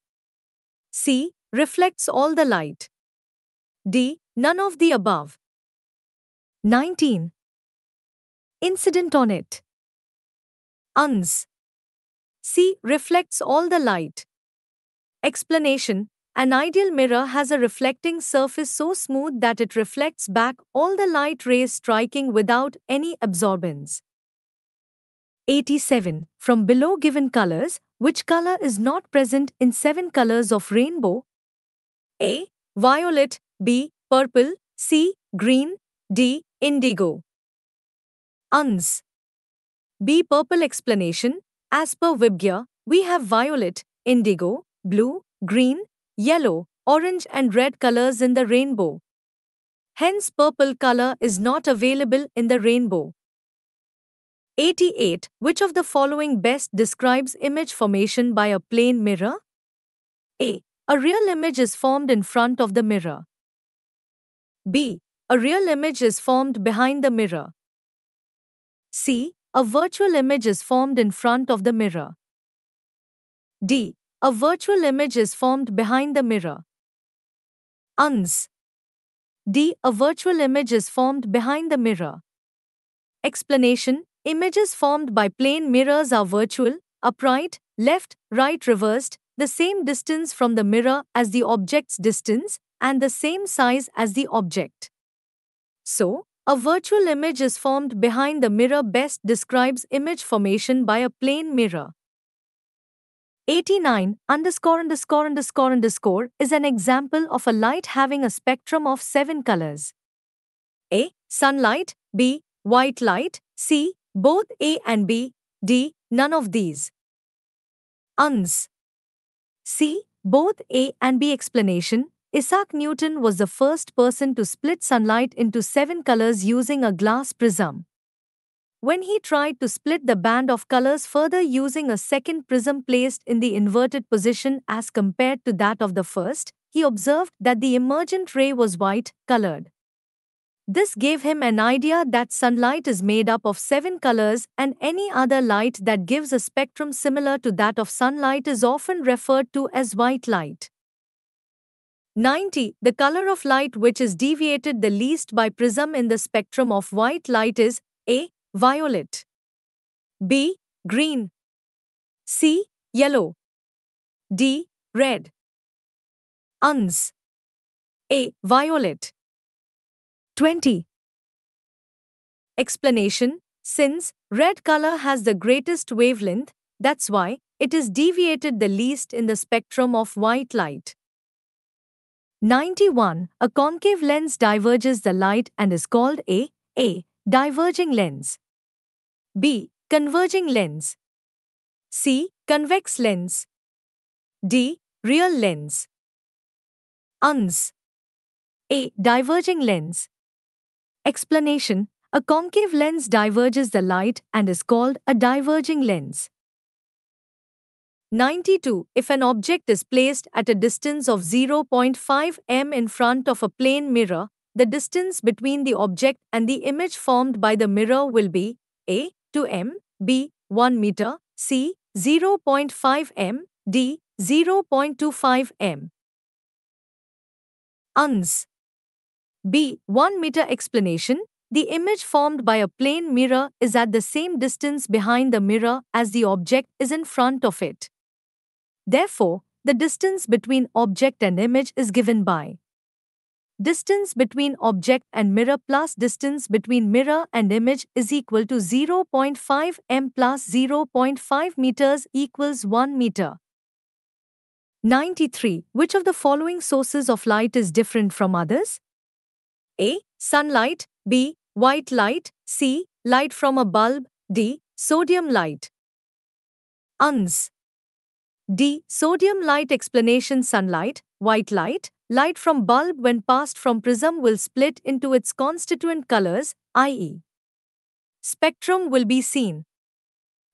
C. Reflects all the light. D. None of the above. 19. Incident on it. Uns. C. Reflects all the light. Explanation an ideal mirror has a reflecting surface so smooth that it reflects back all the light rays striking without any absorbance. 87. From below given colors, which color is not present in seven colors of rainbow? A. Violet, B. Purple, C. Green, D. Indigo. Uns. B. Purple explanation. As per Vibgya, we have violet, indigo, blue, green, yellow, orange, and red colors in the rainbow. Hence, purple color is not available in the rainbow. 88. Which of the following best describes image formation by a plane mirror? A. A real image is formed in front of the mirror. B. A real image is formed behind the mirror. C. A virtual image is formed in front of the mirror. D. A virtual image is formed behind the mirror. Uns. D. A virtual image is formed behind the mirror. Explanation Images formed by plane mirrors are virtual, upright, left, right reversed, the same distance from the mirror as the object's distance, and the same size as the object. So, a virtual image is formed behind the mirror best describes image formation by a plane mirror. 89 underscore underscore underscore underscore is an example of a light having a spectrum of seven colors. A. Sunlight, B. White light, C. Both A and B, D. None of these. Uns. C. Both A and B explanation. Isaac Newton was the first person to split sunlight into seven colors using a glass prism. When he tried to split the band of colors further using a second prism placed in the inverted position as compared to that of the first, he observed that the emergent ray was white colored. This gave him an idea that sunlight is made up of seven colors, and any other light that gives a spectrum similar to that of sunlight is often referred to as white light. 90. The color of light which is deviated the least by prism in the spectrum of white light is A violet. B. Green. C. Yellow. D. Red. Uns. A. Violet. 20. Explanation Since red color has the greatest wavelength, that's why it is deviated the least in the spectrum of white light. 91. A concave lens diverges the light and is called a, a diverging lens. B. Converging lens. C. Convex lens. D. Real lens. UNS. A. Diverging lens. Explanation A concave lens diverges the light and is called a diverging lens. 92. If an object is placed at a distance of 0.5 m in front of a plane mirror, the distance between the object and the image formed by the mirror will be A to m, b 1 meter, c 0.5 m, d 0.25 m. Uns. b 1 meter explanation the image formed by a plane mirror is at the same distance behind the mirror as the object is in front of it. Therefore, the distance between object and image is given by distance between object and mirror plus distance between mirror and image is equal to 0.5 m plus 0.5 meters equals 1 meter. 93. Which of the following sources of light is different from others? A. Sunlight B. White light C. Light from a bulb D. Sodium light Uns D. Sodium light explanation sunlight, white light, Light from bulb when passed from prism will split into its constituent colors, i.e. spectrum will be seen.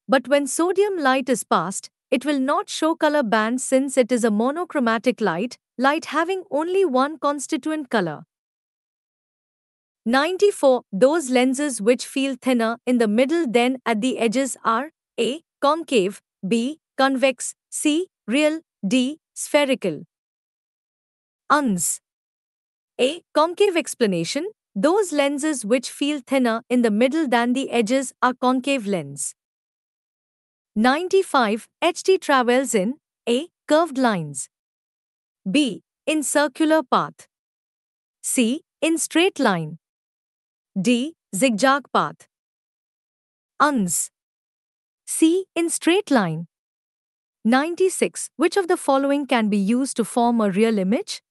But when sodium light is passed, it will not show color bands since it is a monochromatic light, light having only one constituent color. 94. Those lenses which feel thinner in the middle than at the edges are a. concave, b. convex, c. real, d. spherical. UNS. A. Concave explanation Those lenses which feel thinner in the middle than the edges are concave lens. 95. HT travels in A. Curved lines. B. In circular path. C. In straight line. D. Zigzag path. UNS. C. In straight line. 96. Which of the following can be used to form a real image?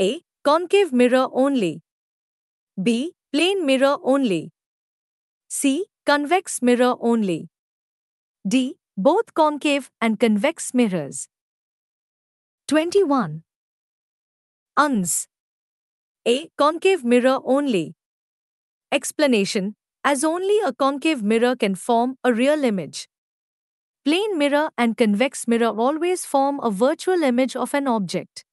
A. Concave mirror only. B. Plane mirror only. C. Convex mirror only. D. Both concave and convex mirrors. 21. Uns. A. Concave mirror only. Explanation As only a concave mirror can form a real image. Plane mirror and convex mirror always form a virtual image of an object.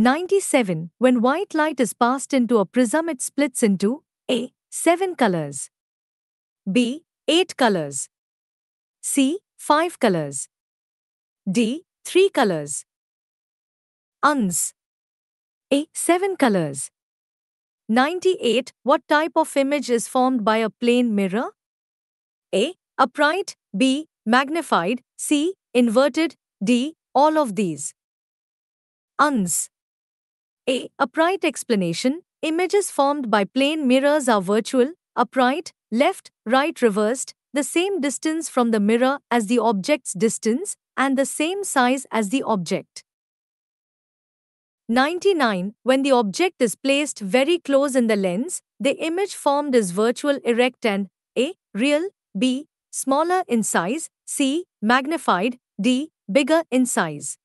97. When white light is passed into a prism, it splits into A. 7 colors. B. 8 colors. C. 5 colors. D. 3 colors. Uns. A. 7 colors. 98. What type of image is formed by a plane mirror? A. Upright. B. Magnified. C. Inverted. D. All of these. Uns. A upright explanation images formed by plane mirrors are virtual, upright, left, right reversed, the same distance from the mirror as the object's distance, and the same size as the object. 99. When the object is placed very close in the lens, the image formed is virtual erect and A. Real, B. Smaller in size, C. Magnified, D. Bigger in size.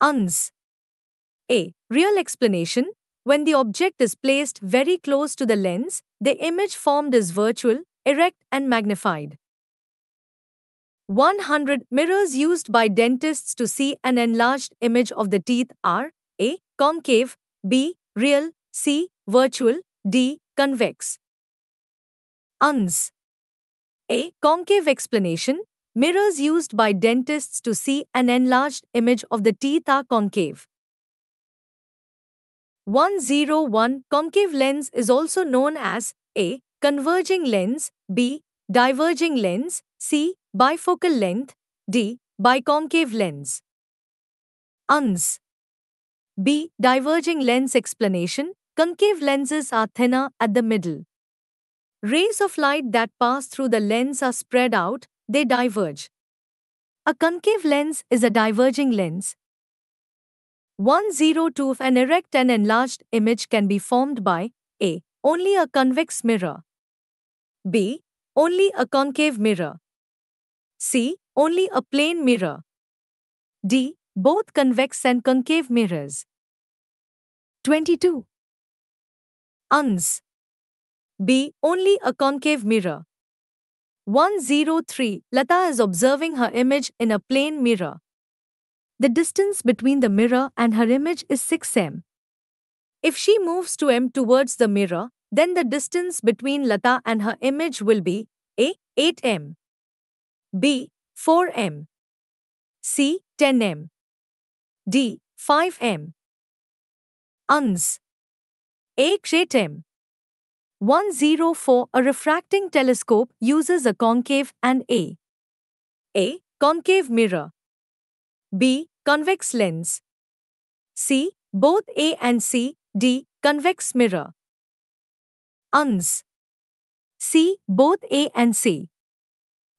Uns. A. Real explanation. When the object is placed very close to the lens, the image formed is virtual, erect, and magnified. 100 mirrors used by dentists to see an enlarged image of the teeth are A. Concave, B. Real, C. Virtual, D. Convex. UNS A. Concave explanation Mirrors used by dentists to see an enlarged image of the teeth are concave. 101 concave lens is also known as a converging lens, b diverging lens, c bifocal length, d biconcave lens. UNS B. Diverging lens explanation Concave lenses are thinner at the middle. Rays of light that pass through the lens are spread out, they diverge. A concave lens is a diverging lens, 102 If an erect and enlarged image can be formed by a. Only a convex mirror. b. Only a concave mirror. c. Only a plane mirror. d. Both convex and concave mirrors. 22. Uns. b. Only a concave mirror. 103. Lata is observing her image in a plane mirror. The distance between the mirror and her image is 6m. If she moves 2m towards the mirror, then the distance between Lata and her image will be A. 8m B. 4m C. 10m D. 5m Uns a 8m 104 A refracting telescope uses a concave and a A. concave mirror B. Convex lens. C. Both A and C, D. Convex mirror. Uns. C. Both A and C.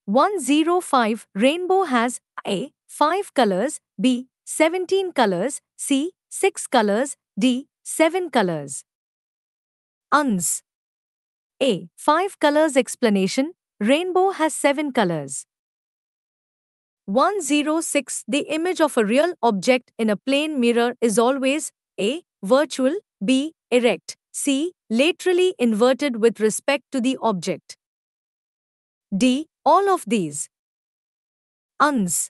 105. Rainbow has A. 5 colors, B. 17 colors, C. 6 colors, D. 7 colors. Uns. A. 5 colors explanation. Rainbow has 7 colors. 106 The image of a real object in a plane mirror is always a. virtual, b. erect, c. laterally inverted with respect to the object. d. all of these. Uns.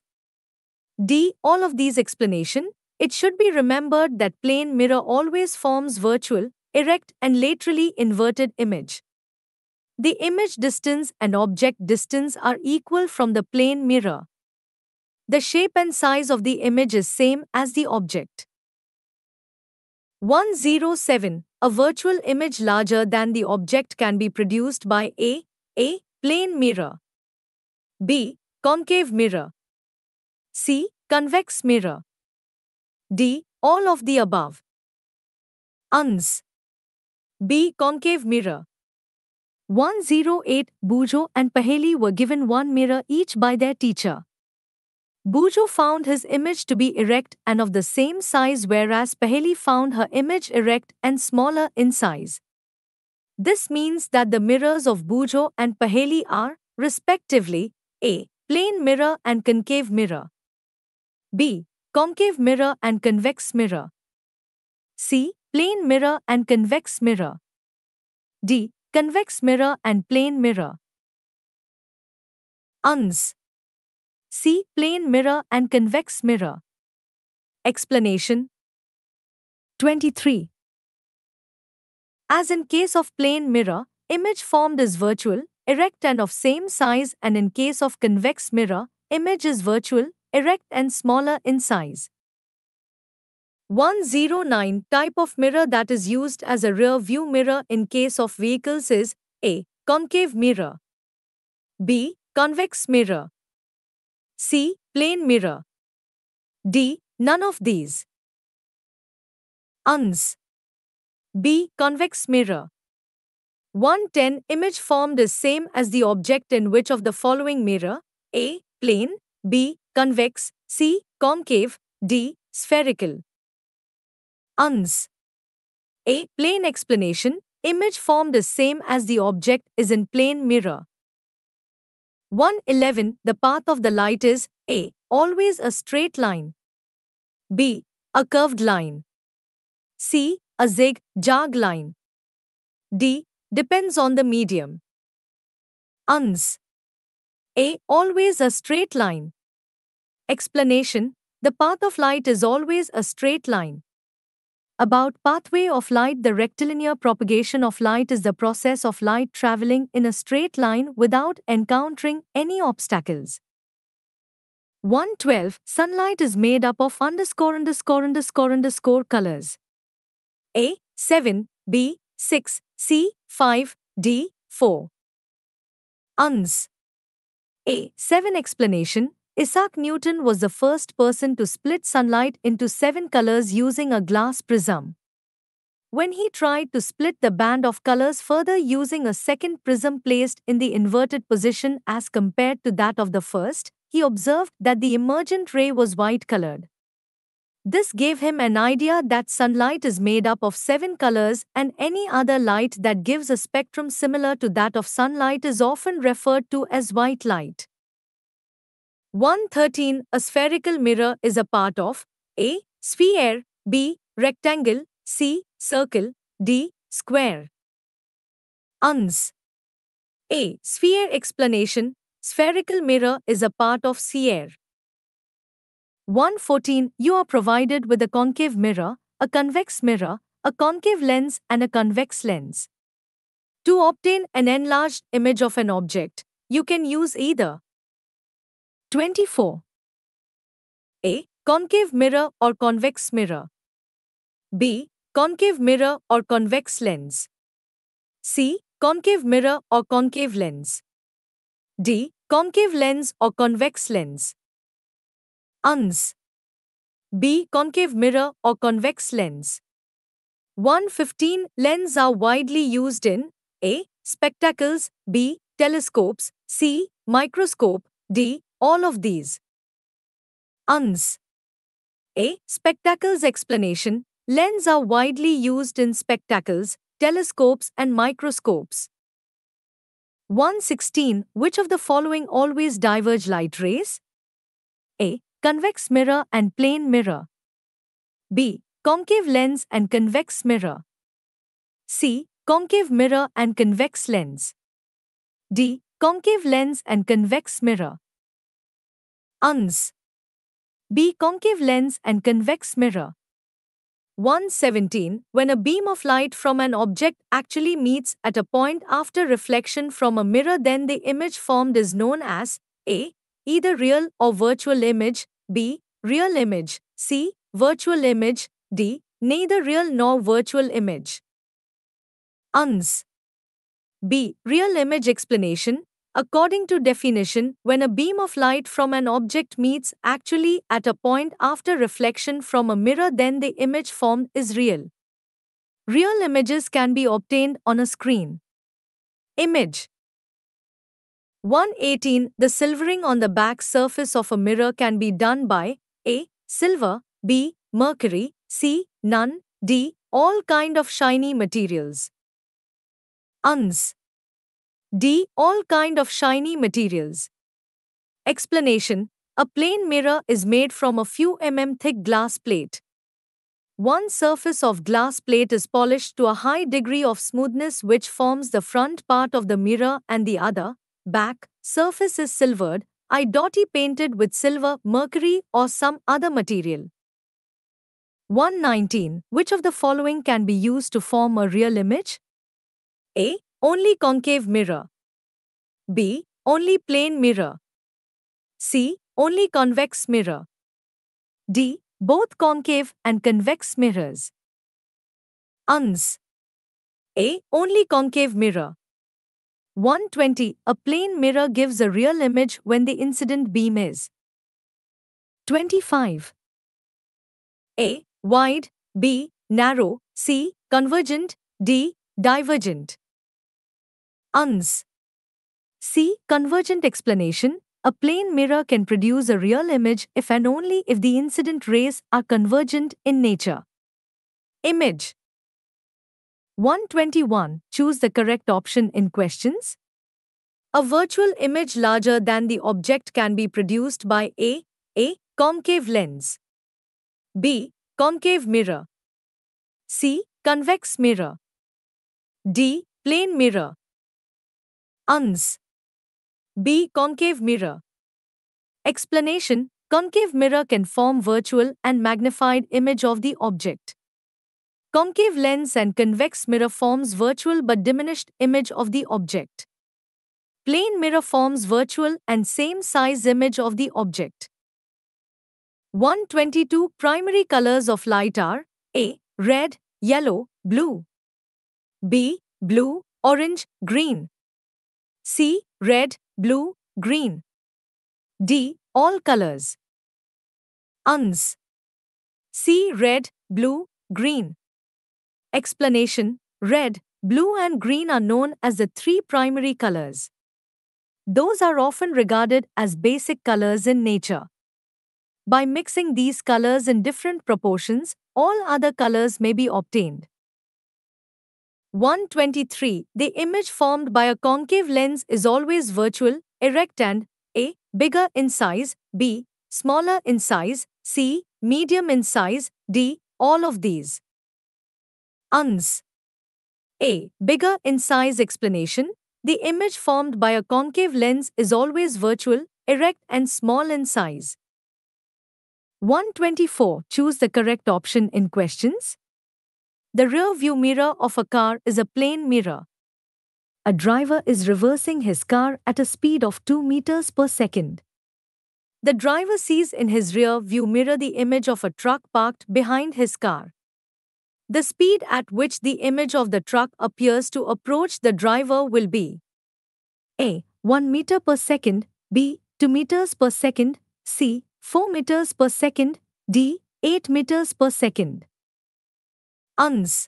d. all of these explanation. It should be remembered that plane mirror always forms virtual, erect and laterally inverted image. The image distance and object distance are equal from the plane mirror. The shape and size of the image is same as the object. 107. A virtual image larger than the object can be produced by a. a. Plane mirror. b. Concave mirror. c. Convex mirror. d. All of the above. UNS. b. Concave mirror. 108. Bujo and Paheli were given one mirror each by their teacher. Bujo found his image to be erect and of the same size, whereas Paheli found her image erect and smaller in size. This means that the mirrors of Bujo and Paheli are, respectively, a. Plane mirror and concave mirror. b. Concave mirror and convex mirror. c. Plane mirror and convex mirror. d. Convex mirror and plane mirror. Uns. See plane mirror and convex mirror. Explanation 23. As in case of plane mirror, image formed is virtual, erect and of same size and in case of convex mirror, image is virtual, erect and smaller in size. 109 Type of mirror that is used as a rear view mirror in case of vehicles is A. Concave mirror B. Convex mirror C. Plane mirror. D. None of these. UNS. B. Convex mirror. 110 Image formed is same as the object in which of the following mirror A. Plane B. Convex C. Concave D. Spherical UNS A. Plane explanation Image formed is same as the object is in plane mirror. 111. The path of the light is A. Always a straight line. B. A curved line. C. A zig zag line. D. Depends on the medium. Uns. A. Always a straight line. Explanation The path of light is always a straight line. About pathway of light The rectilinear propagation of light is the process of light traveling in a straight line without encountering any obstacles. 112 Sunlight is made up of underscore underscore underscore underscore colors. A 7 B 6 C 5 D 4 Uns A 7 explanation Isaac Newton was the first person to split sunlight into seven colors using a glass prism. When he tried to split the band of colors further using a second prism placed in the inverted position as compared to that of the first, he observed that the emergent ray was white colored. This gave him an idea that sunlight is made up of seven colors, and any other light that gives a spectrum similar to that of sunlight is often referred to as white light. 113. A spherical mirror is a part of A. Sphere, B. Rectangle, C. Circle, D. Square. Uns. A. Sphere explanation. Spherical mirror is a part of sphere. 114. You are provided with a concave mirror, a convex mirror, a concave lens, and a convex lens. To obtain an enlarged image of an object, you can use either 24. A. Concave mirror or convex mirror. B. Concave mirror or convex lens. C. Concave mirror or concave lens. D. Concave lens or convex lens. Uns. B. Concave mirror or convex lens. 115 lens are widely used in A. Spectacles, B. Telescopes, C. Microscope, D all of these. UNS A. Spectacles explanation. Lenses are widely used in spectacles, telescopes, and microscopes. 116. Which of the following always diverge light rays? A. Convex mirror and plane mirror. B. Concave lens and convex mirror. C. Concave mirror and convex lens. D. Concave lens and convex mirror. Uns. B. Concave lens and convex mirror. 117. When a beam of light from an object actually meets at a point after reflection from a mirror, then the image formed is known as A. Either real or virtual image, B. Real image, C. Virtual image, D. Neither real nor virtual image. UNS. B. Real image explanation According to definition, when a beam of light from an object meets actually at a point after reflection from a mirror then the image formed is real. Real images can be obtained on a screen. Image 118 The silvering on the back surface of a mirror can be done by A. Silver B. Mercury C. None D. All kind of shiny materials. Uns D. All kind of shiny materials. Explanation A plane mirror is made from a few mm thick glass plate. One surface of glass plate is polished to a high degree of smoothness which forms the front part of the mirror and the other, back, surface is silvered, I dotty painted with silver, mercury or some other material. 119. Which of the following can be used to form a real image? A. Only concave mirror. B. Only plane mirror. C. Only convex mirror. D. Both concave and convex mirrors. Uns. A. Only concave mirror. 120. A plane mirror gives a real image when the incident beam is 25. A. Wide. B. Narrow. C. Convergent. D. Divergent. UNS. See Convergent explanation. A plane mirror can produce a real image if and only if the incident rays are convergent in nature. Image 121. Choose the correct option in questions. A virtual image larger than the object can be produced by A. A. Concave lens. B. Concave mirror. C. Convex mirror. D. Plane mirror. Uns. B. Concave mirror. Explanation Concave mirror can form virtual and magnified image of the object. Concave lens and convex mirror forms virtual but diminished image of the object. Plane mirror forms virtual and same size image of the object. 122 primary colors of light are A. Red, yellow, blue. B. Blue, orange, green. C. Red, blue, green. D. All colors. Uns. C. Red, blue, green. Explanation Red, blue, and green are known as the three primary colors. Those are often regarded as basic colors in nature. By mixing these colors in different proportions, all other colors may be obtained. 123. The image formed by a concave lens is always virtual, erect and a. bigger in size, b. smaller in size, c. medium in size, d. all of these. Uns. A. Bigger in size explanation. The image formed by a concave lens is always virtual, erect and small in size. 124. Choose the correct option in questions. The rear view mirror of a car is a plane mirror. A driver is reversing his car at a speed of 2 meters per second. The driver sees in his rear view mirror the image of a truck parked behind his car. The speed at which the image of the truck appears to approach the driver will be a. 1 meter per second, b. 2 meters per second, c. 4 meters per second, d. 8 meters per second. UNS.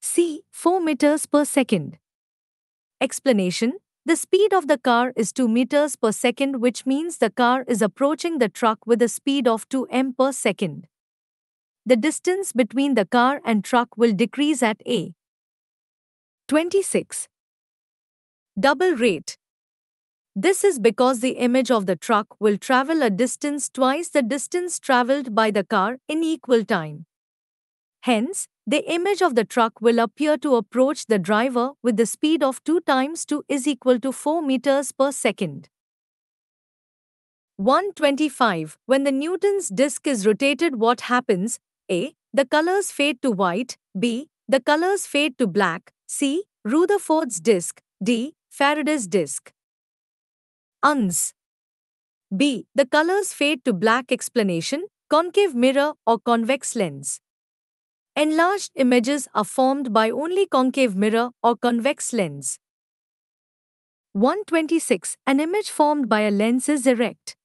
C. 4 meters per second. Explanation The speed of the car is 2 meters per second, which means the car is approaching the truck with a speed of 2 m per second. The distance between the car and truck will decrease at a 26. Double rate. This is because the image of the truck will travel a distance twice the distance traveled by the car in equal time. Hence, the image of the truck will appear to approach the driver with the speed of 2 times 2 is equal to 4 meters per second. 125. When the Newton's disk is rotated, what happens? A. The colors fade to white. B. The colors fade to black. C. Rutherford's disk. D. Faraday's disk. Uns. B. The colors fade to black explanation, concave mirror or convex lens. Enlarged images are formed by only concave mirror or convex lens. 126. An image formed by a lens is erect.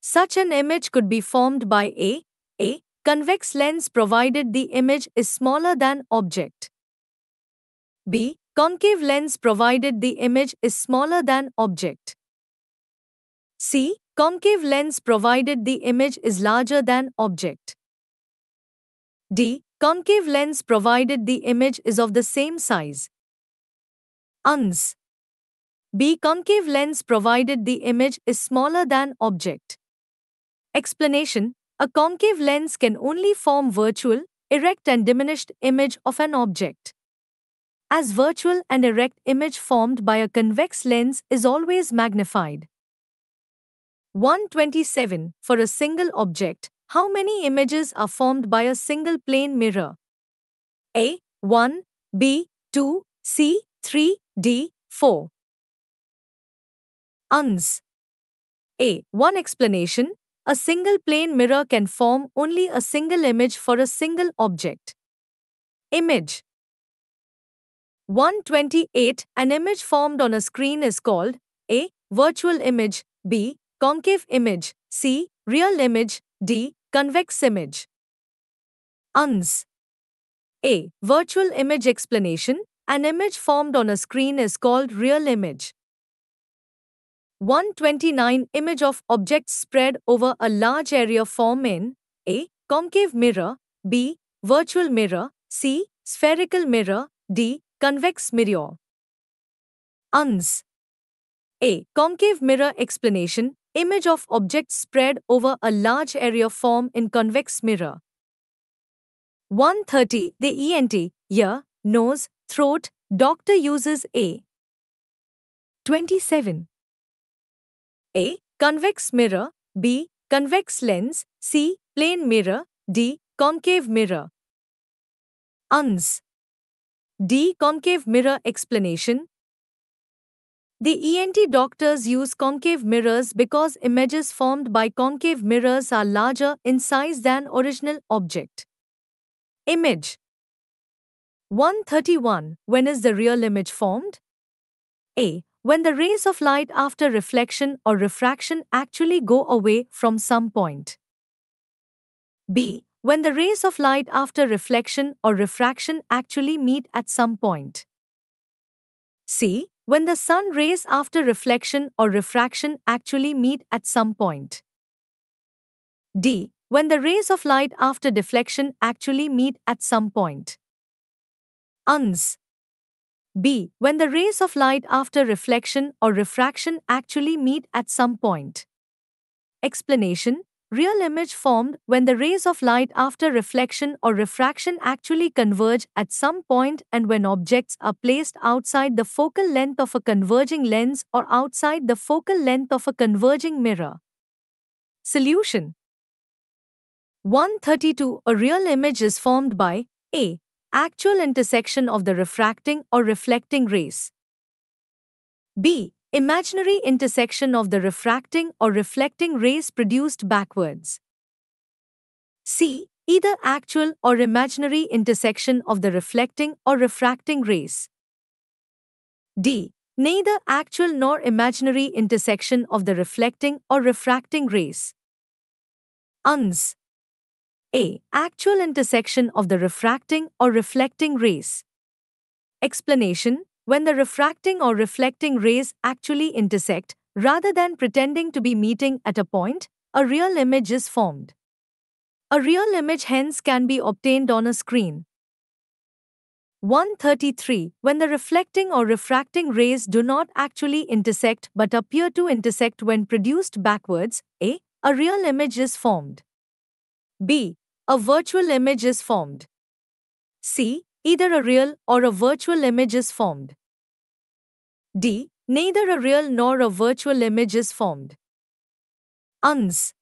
Such an image could be formed by a, a convex lens provided the image is smaller than object. b. Concave lens provided the image is smaller than object. c. Concave lens provided the image is larger than object. D. Concave lens provided the image is of the same size. Uns. B. Concave lens provided the image is smaller than object. Explanation A concave lens can only form virtual, erect, and diminished image of an object. As virtual and erect image formed by a convex lens is always magnified. 127. For a single object, how many images are formed by a single plane mirror? A. 1, B. 2, C. 3, D. 4. Uns. A. One explanation A single plane mirror can form only a single image for a single object. Image 128 An image formed on a screen is called A. Virtual image B. Concave image C. Real image D. Convex image. UNS. A. Virtual image explanation. An image formed on a screen is called real image. 129 Image of objects spread over a large area form in A. Concave mirror. B. Virtual mirror. C. Spherical mirror. D. Convex mirror. UNS. A. Concave mirror explanation Image of object spread over a large area form in convex mirror. 130. The ENT, ear, nose, throat, doctor uses A. 27. A. Convex mirror. B. Convex lens. C. Plane mirror. D. Concave mirror. UNS. D. Concave mirror explanation. The ENT doctors use concave mirrors because images formed by concave mirrors are larger in size than original object. Image 131. When is the real image formed? A. When the rays of light after reflection or refraction actually go away from some point. B. When the rays of light after reflection or refraction actually meet at some point. C when the sun rays after reflection or refraction actually meet at some point. D. When the rays of light after deflection actually meet at some point. UNS. B. When the rays of light after reflection or refraction actually meet at some point. Explanation real image formed when the rays of light after reflection or refraction actually converge at some point and when objects are placed outside the focal length of a converging lens or outside the focal length of a converging mirror. Solution 132 A real image is formed by a. Actual intersection of the refracting or reflecting rays. b imaginary intersection of the refracting or reflecting rays produced backwards. C. Either actual or imaginary intersection of the reflecting or refracting rays. D. Neither actual nor imaginary intersection of the reflecting or refracting rays. UNS. A. Actual intersection of the refracting or reflecting rays. Explanation when the refracting or reflecting rays actually intersect, rather than pretending to be meeting at a point, a real image is formed. A real image hence can be obtained on a screen. 133. When the reflecting or refracting rays do not actually intersect but appear to intersect when produced backwards, A. A real image is formed. B. A virtual image is formed. C. Either a real or a virtual image is formed. D. Neither a real nor a virtual image is formed. Uns.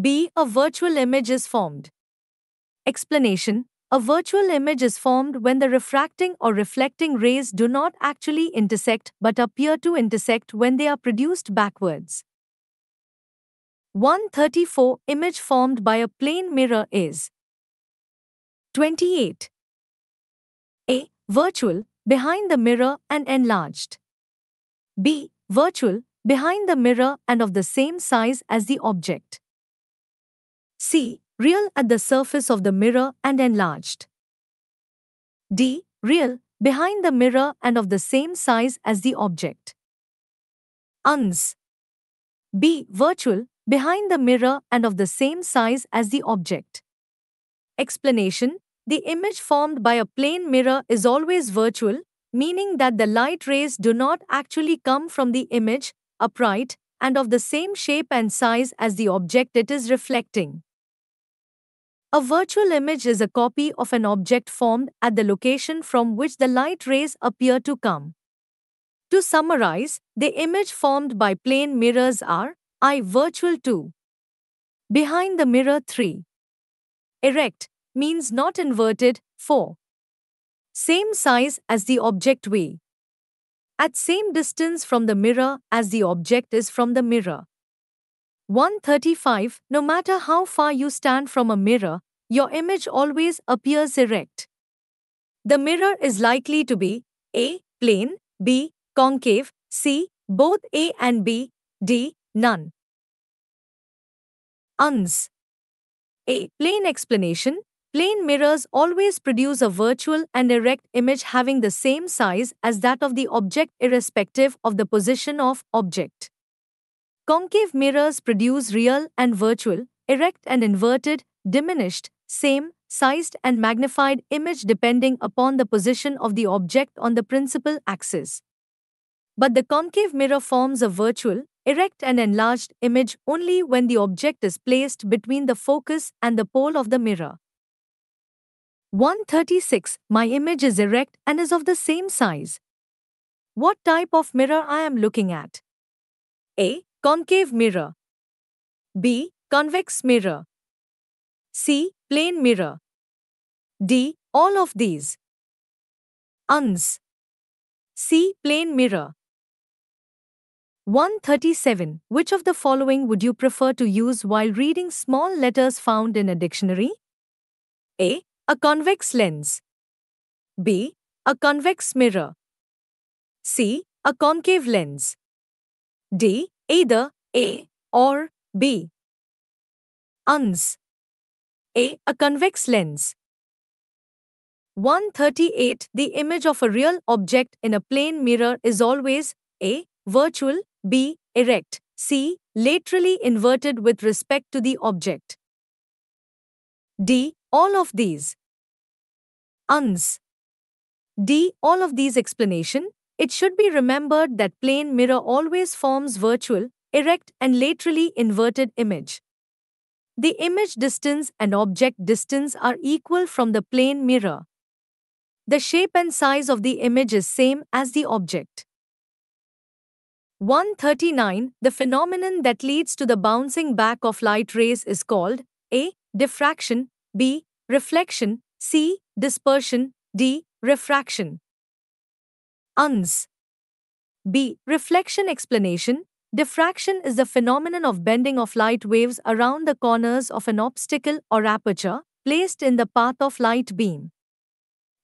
B. A virtual image is formed. Explanation A virtual image is formed when the refracting or reflecting rays do not actually intersect but appear to intersect when they are produced backwards. 134 Image formed by a plane mirror is 28 virtual, behind the mirror and enlarged. b. Virtual, behind the mirror and of the same size as the object. c. Real at the surface of the mirror and enlarged. d. Real, behind the mirror and of the same size as the object. Uns. b. Virtual, behind the mirror and of the same size as the object. Explanation the image formed by a plane mirror is always virtual, meaning that the light rays do not actually come from the image, upright, and of the same shape and size as the object it is reflecting. A virtual image is a copy of an object formed at the location from which the light rays appear to come. To summarize, the image formed by plane mirrors are I virtual 2, behind the mirror 3, erect means not inverted, 4. Same size as the object V. At same distance from the mirror as the object is from the mirror. 135 No matter how far you stand from a mirror, your image always appears erect. The mirror is likely to be A. Plane, B. Concave, C. Both A and B, D. None. UNS A. plane. explanation Plane mirrors always produce a virtual and erect image having the same size as that of the object irrespective of the position of object. Concave mirrors produce real and virtual, erect and inverted, diminished, same, sized and magnified image depending upon the position of the object on the principal axis. But the concave mirror forms a virtual, erect and enlarged image only when the object is placed between the focus and the pole of the mirror. 136. My image is erect and is of the same size. What type of mirror I am looking at? A. Concave mirror. B. Convex mirror. C. Plane mirror. D. All of these. Uns. C. Plane mirror. 137. Which of the following would you prefer to use while reading small letters found in a dictionary? A. A convex lens. B. A convex mirror. C. A concave lens. D. Either A or B. Uns. A. A convex lens. 138. The image of a real object in a plane mirror is always A. Virtual, B. Erect, C. Laterally inverted with respect to the object. D all of these. Uns. D. All of these explanation. It should be remembered that plane mirror always forms virtual, erect and laterally inverted image. The image distance and object distance are equal from the plane mirror. The shape and size of the image is same as the object. 139. The phenomenon that leads to the bouncing back of light rays is called a. Diffraction, B. Reflection. C. Dispersion. D. Refraction. UNS. B. Reflection explanation. Diffraction is the phenomenon of bending of light waves around the corners of an obstacle or aperture placed in the path of light beam.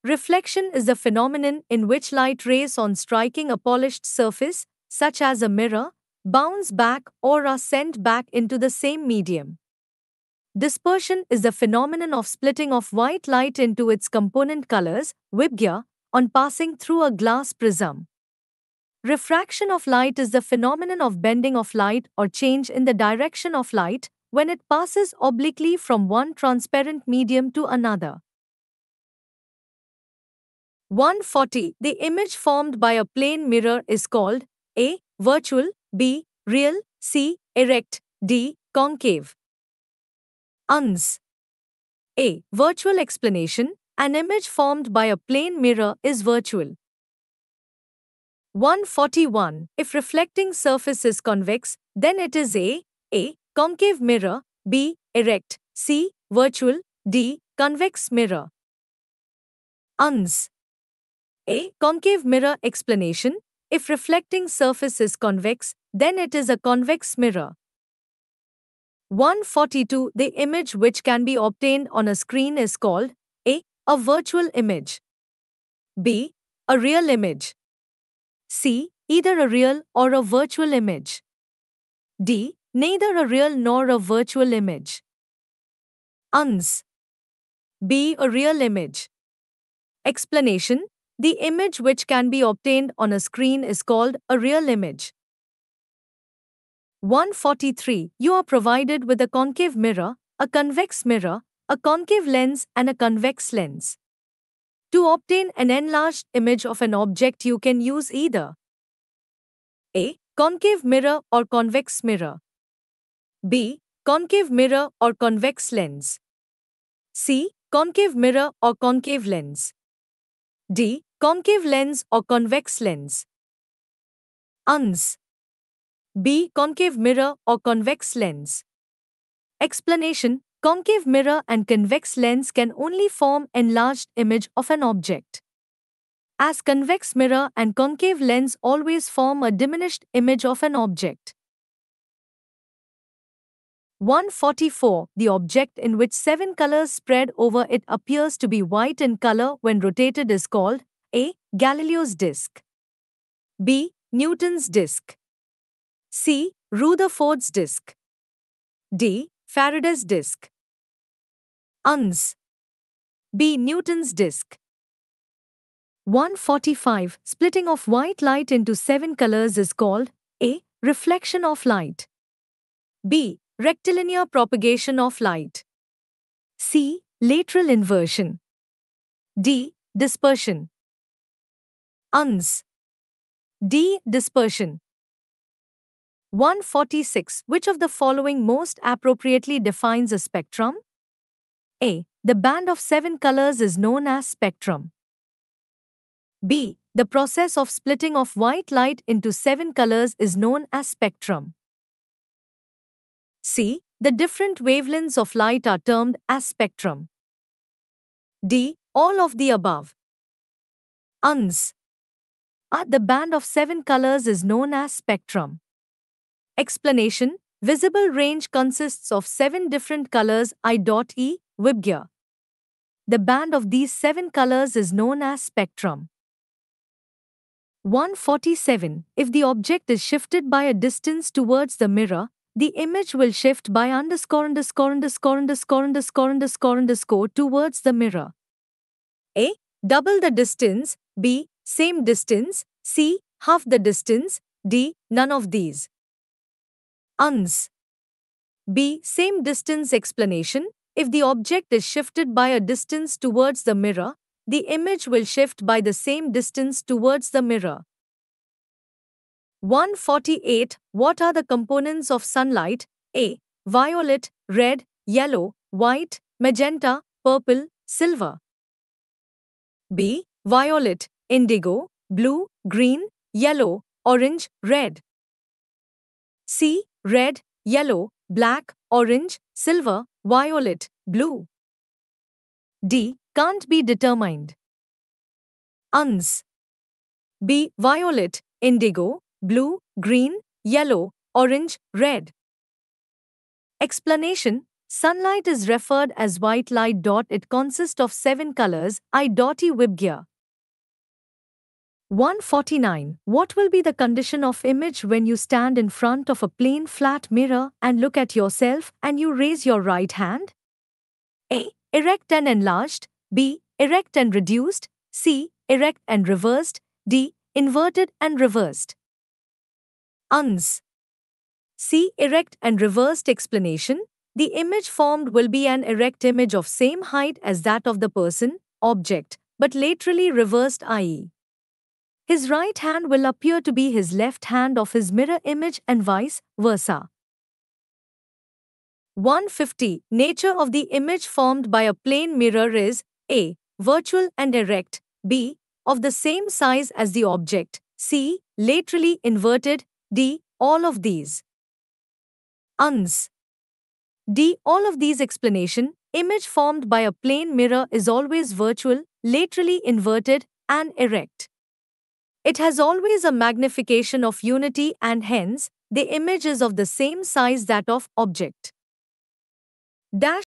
Reflection is the phenomenon in which light rays on striking a polished surface, such as a mirror, bounce back or are sent back into the same medium. Dispersion is the phenomenon of splitting of white light into its component colors, vibgya, on passing through a glass prism. Refraction of light is the phenomenon of bending of light or change in the direction of light when it passes obliquely from one transparent medium to another. 140. The image formed by a plane mirror is called A. Virtual B. Real C. Erect D. Concave UNS. A. Virtual explanation An image formed by a plane mirror is virtual. 141. If reflecting surface is convex, then it is A. A. Concave mirror, B. Erect, C. Virtual, D. Convex mirror. UNS. A. Concave mirror explanation If reflecting surface is convex, then it is a convex mirror. 142. The image which can be obtained on a screen is called a. A virtual image. b. A real image. c. Either a real or a virtual image. d. Neither a real nor a virtual image. UNS. b. A real image. Explanation The image which can be obtained on a screen is called a real image. 143. You are provided with a concave mirror, a convex mirror, a concave lens, and a convex lens. To obtain an enlarged image of an object, you can use either a. concave mirror or convex mirror, b. concave mirror or convex lens, c. concave mirror or concave lens, d. concave lens or convex lens. UNS B. Concave mirror or convex lens. Explanation Concave mirror and convex lens can only form enlarged image of an object. As convex mirror and concave lens always form a diminished image of an object. 144. The object in which seven colors spread over it appears to be white in color when rotated is called A. Galileo's disk. B. Newton's disk. C. Rutherford's disk. D. Faraday's disk. Uns. B. Newton's disk. 145. Splitting of white light into seven colors is called A. Reflection of light. B. Rectilinear propagation of light. C. Lateral inversion. D. Dispersion. Uns. D. Dispersion. 146. Which of the following most appropriately defines a spectrum? A. The band of seven colors is known as spectrum. B. The process of splitting of white light into seven colors is known as spectrum. C. The different wavelengths of light are termed as spectrum. D. All of the above. UNS. The band of seven colors is known as spectrum. Explanation Visible range consists of seven different colors I.E, Wibgear. The band of these seven colors is known as spectrum. 147. If the object is shifted by a distance towards the mirror, the image will shift by underscore underscore underscore underscore underscore underscore underscore towards the mirror. A. Double the distance. B. Same distance. C. Half the distance. D. None of these uns. B. Same distance explanation. If the object is shifted by a distance towards the mirror, the image will shift by the same distance towards the mirror. 148. What are the components of sunlight? A. Violet, red, yellow, white, magenta, purple, silver. B. Violet, indigo, blue, green, yellow, orange, red. C red, yellow, black, orange, silver, violet, blue. D. Can't be determined. Uns. B. Violet, indigo, blue, green, yellow, orange, red. Explanation Sunlight is referred as white light. Dot. It consists of seven colors, I. Dotty gear. 149. What will be the condition of image when you stand in front of a plain flat mirror and look at yourself and you raise your right hand? A. Erect and enlarged. B. Erect and reduced. C. Erect and reversed. D. Inverted and reversed. Uns. C. Erect and reversed explanation. The image formed will be an erect image of same height as that of the person, object, but laterally reversed i.e. His right hand will appear to be his left hand of his mirror image and vice versa. 150. Nature of the image formed by a plane mirror is a. Virtual and erect, b. Of the same size as the object, c. Laterally inverted, d. All of these. Uns. D. All of these explanation, image formed by a plane mirror is always virtual, laterally inverted, and erect. It has always a magnification of unity and hence, the image is of the same size that of object. Dash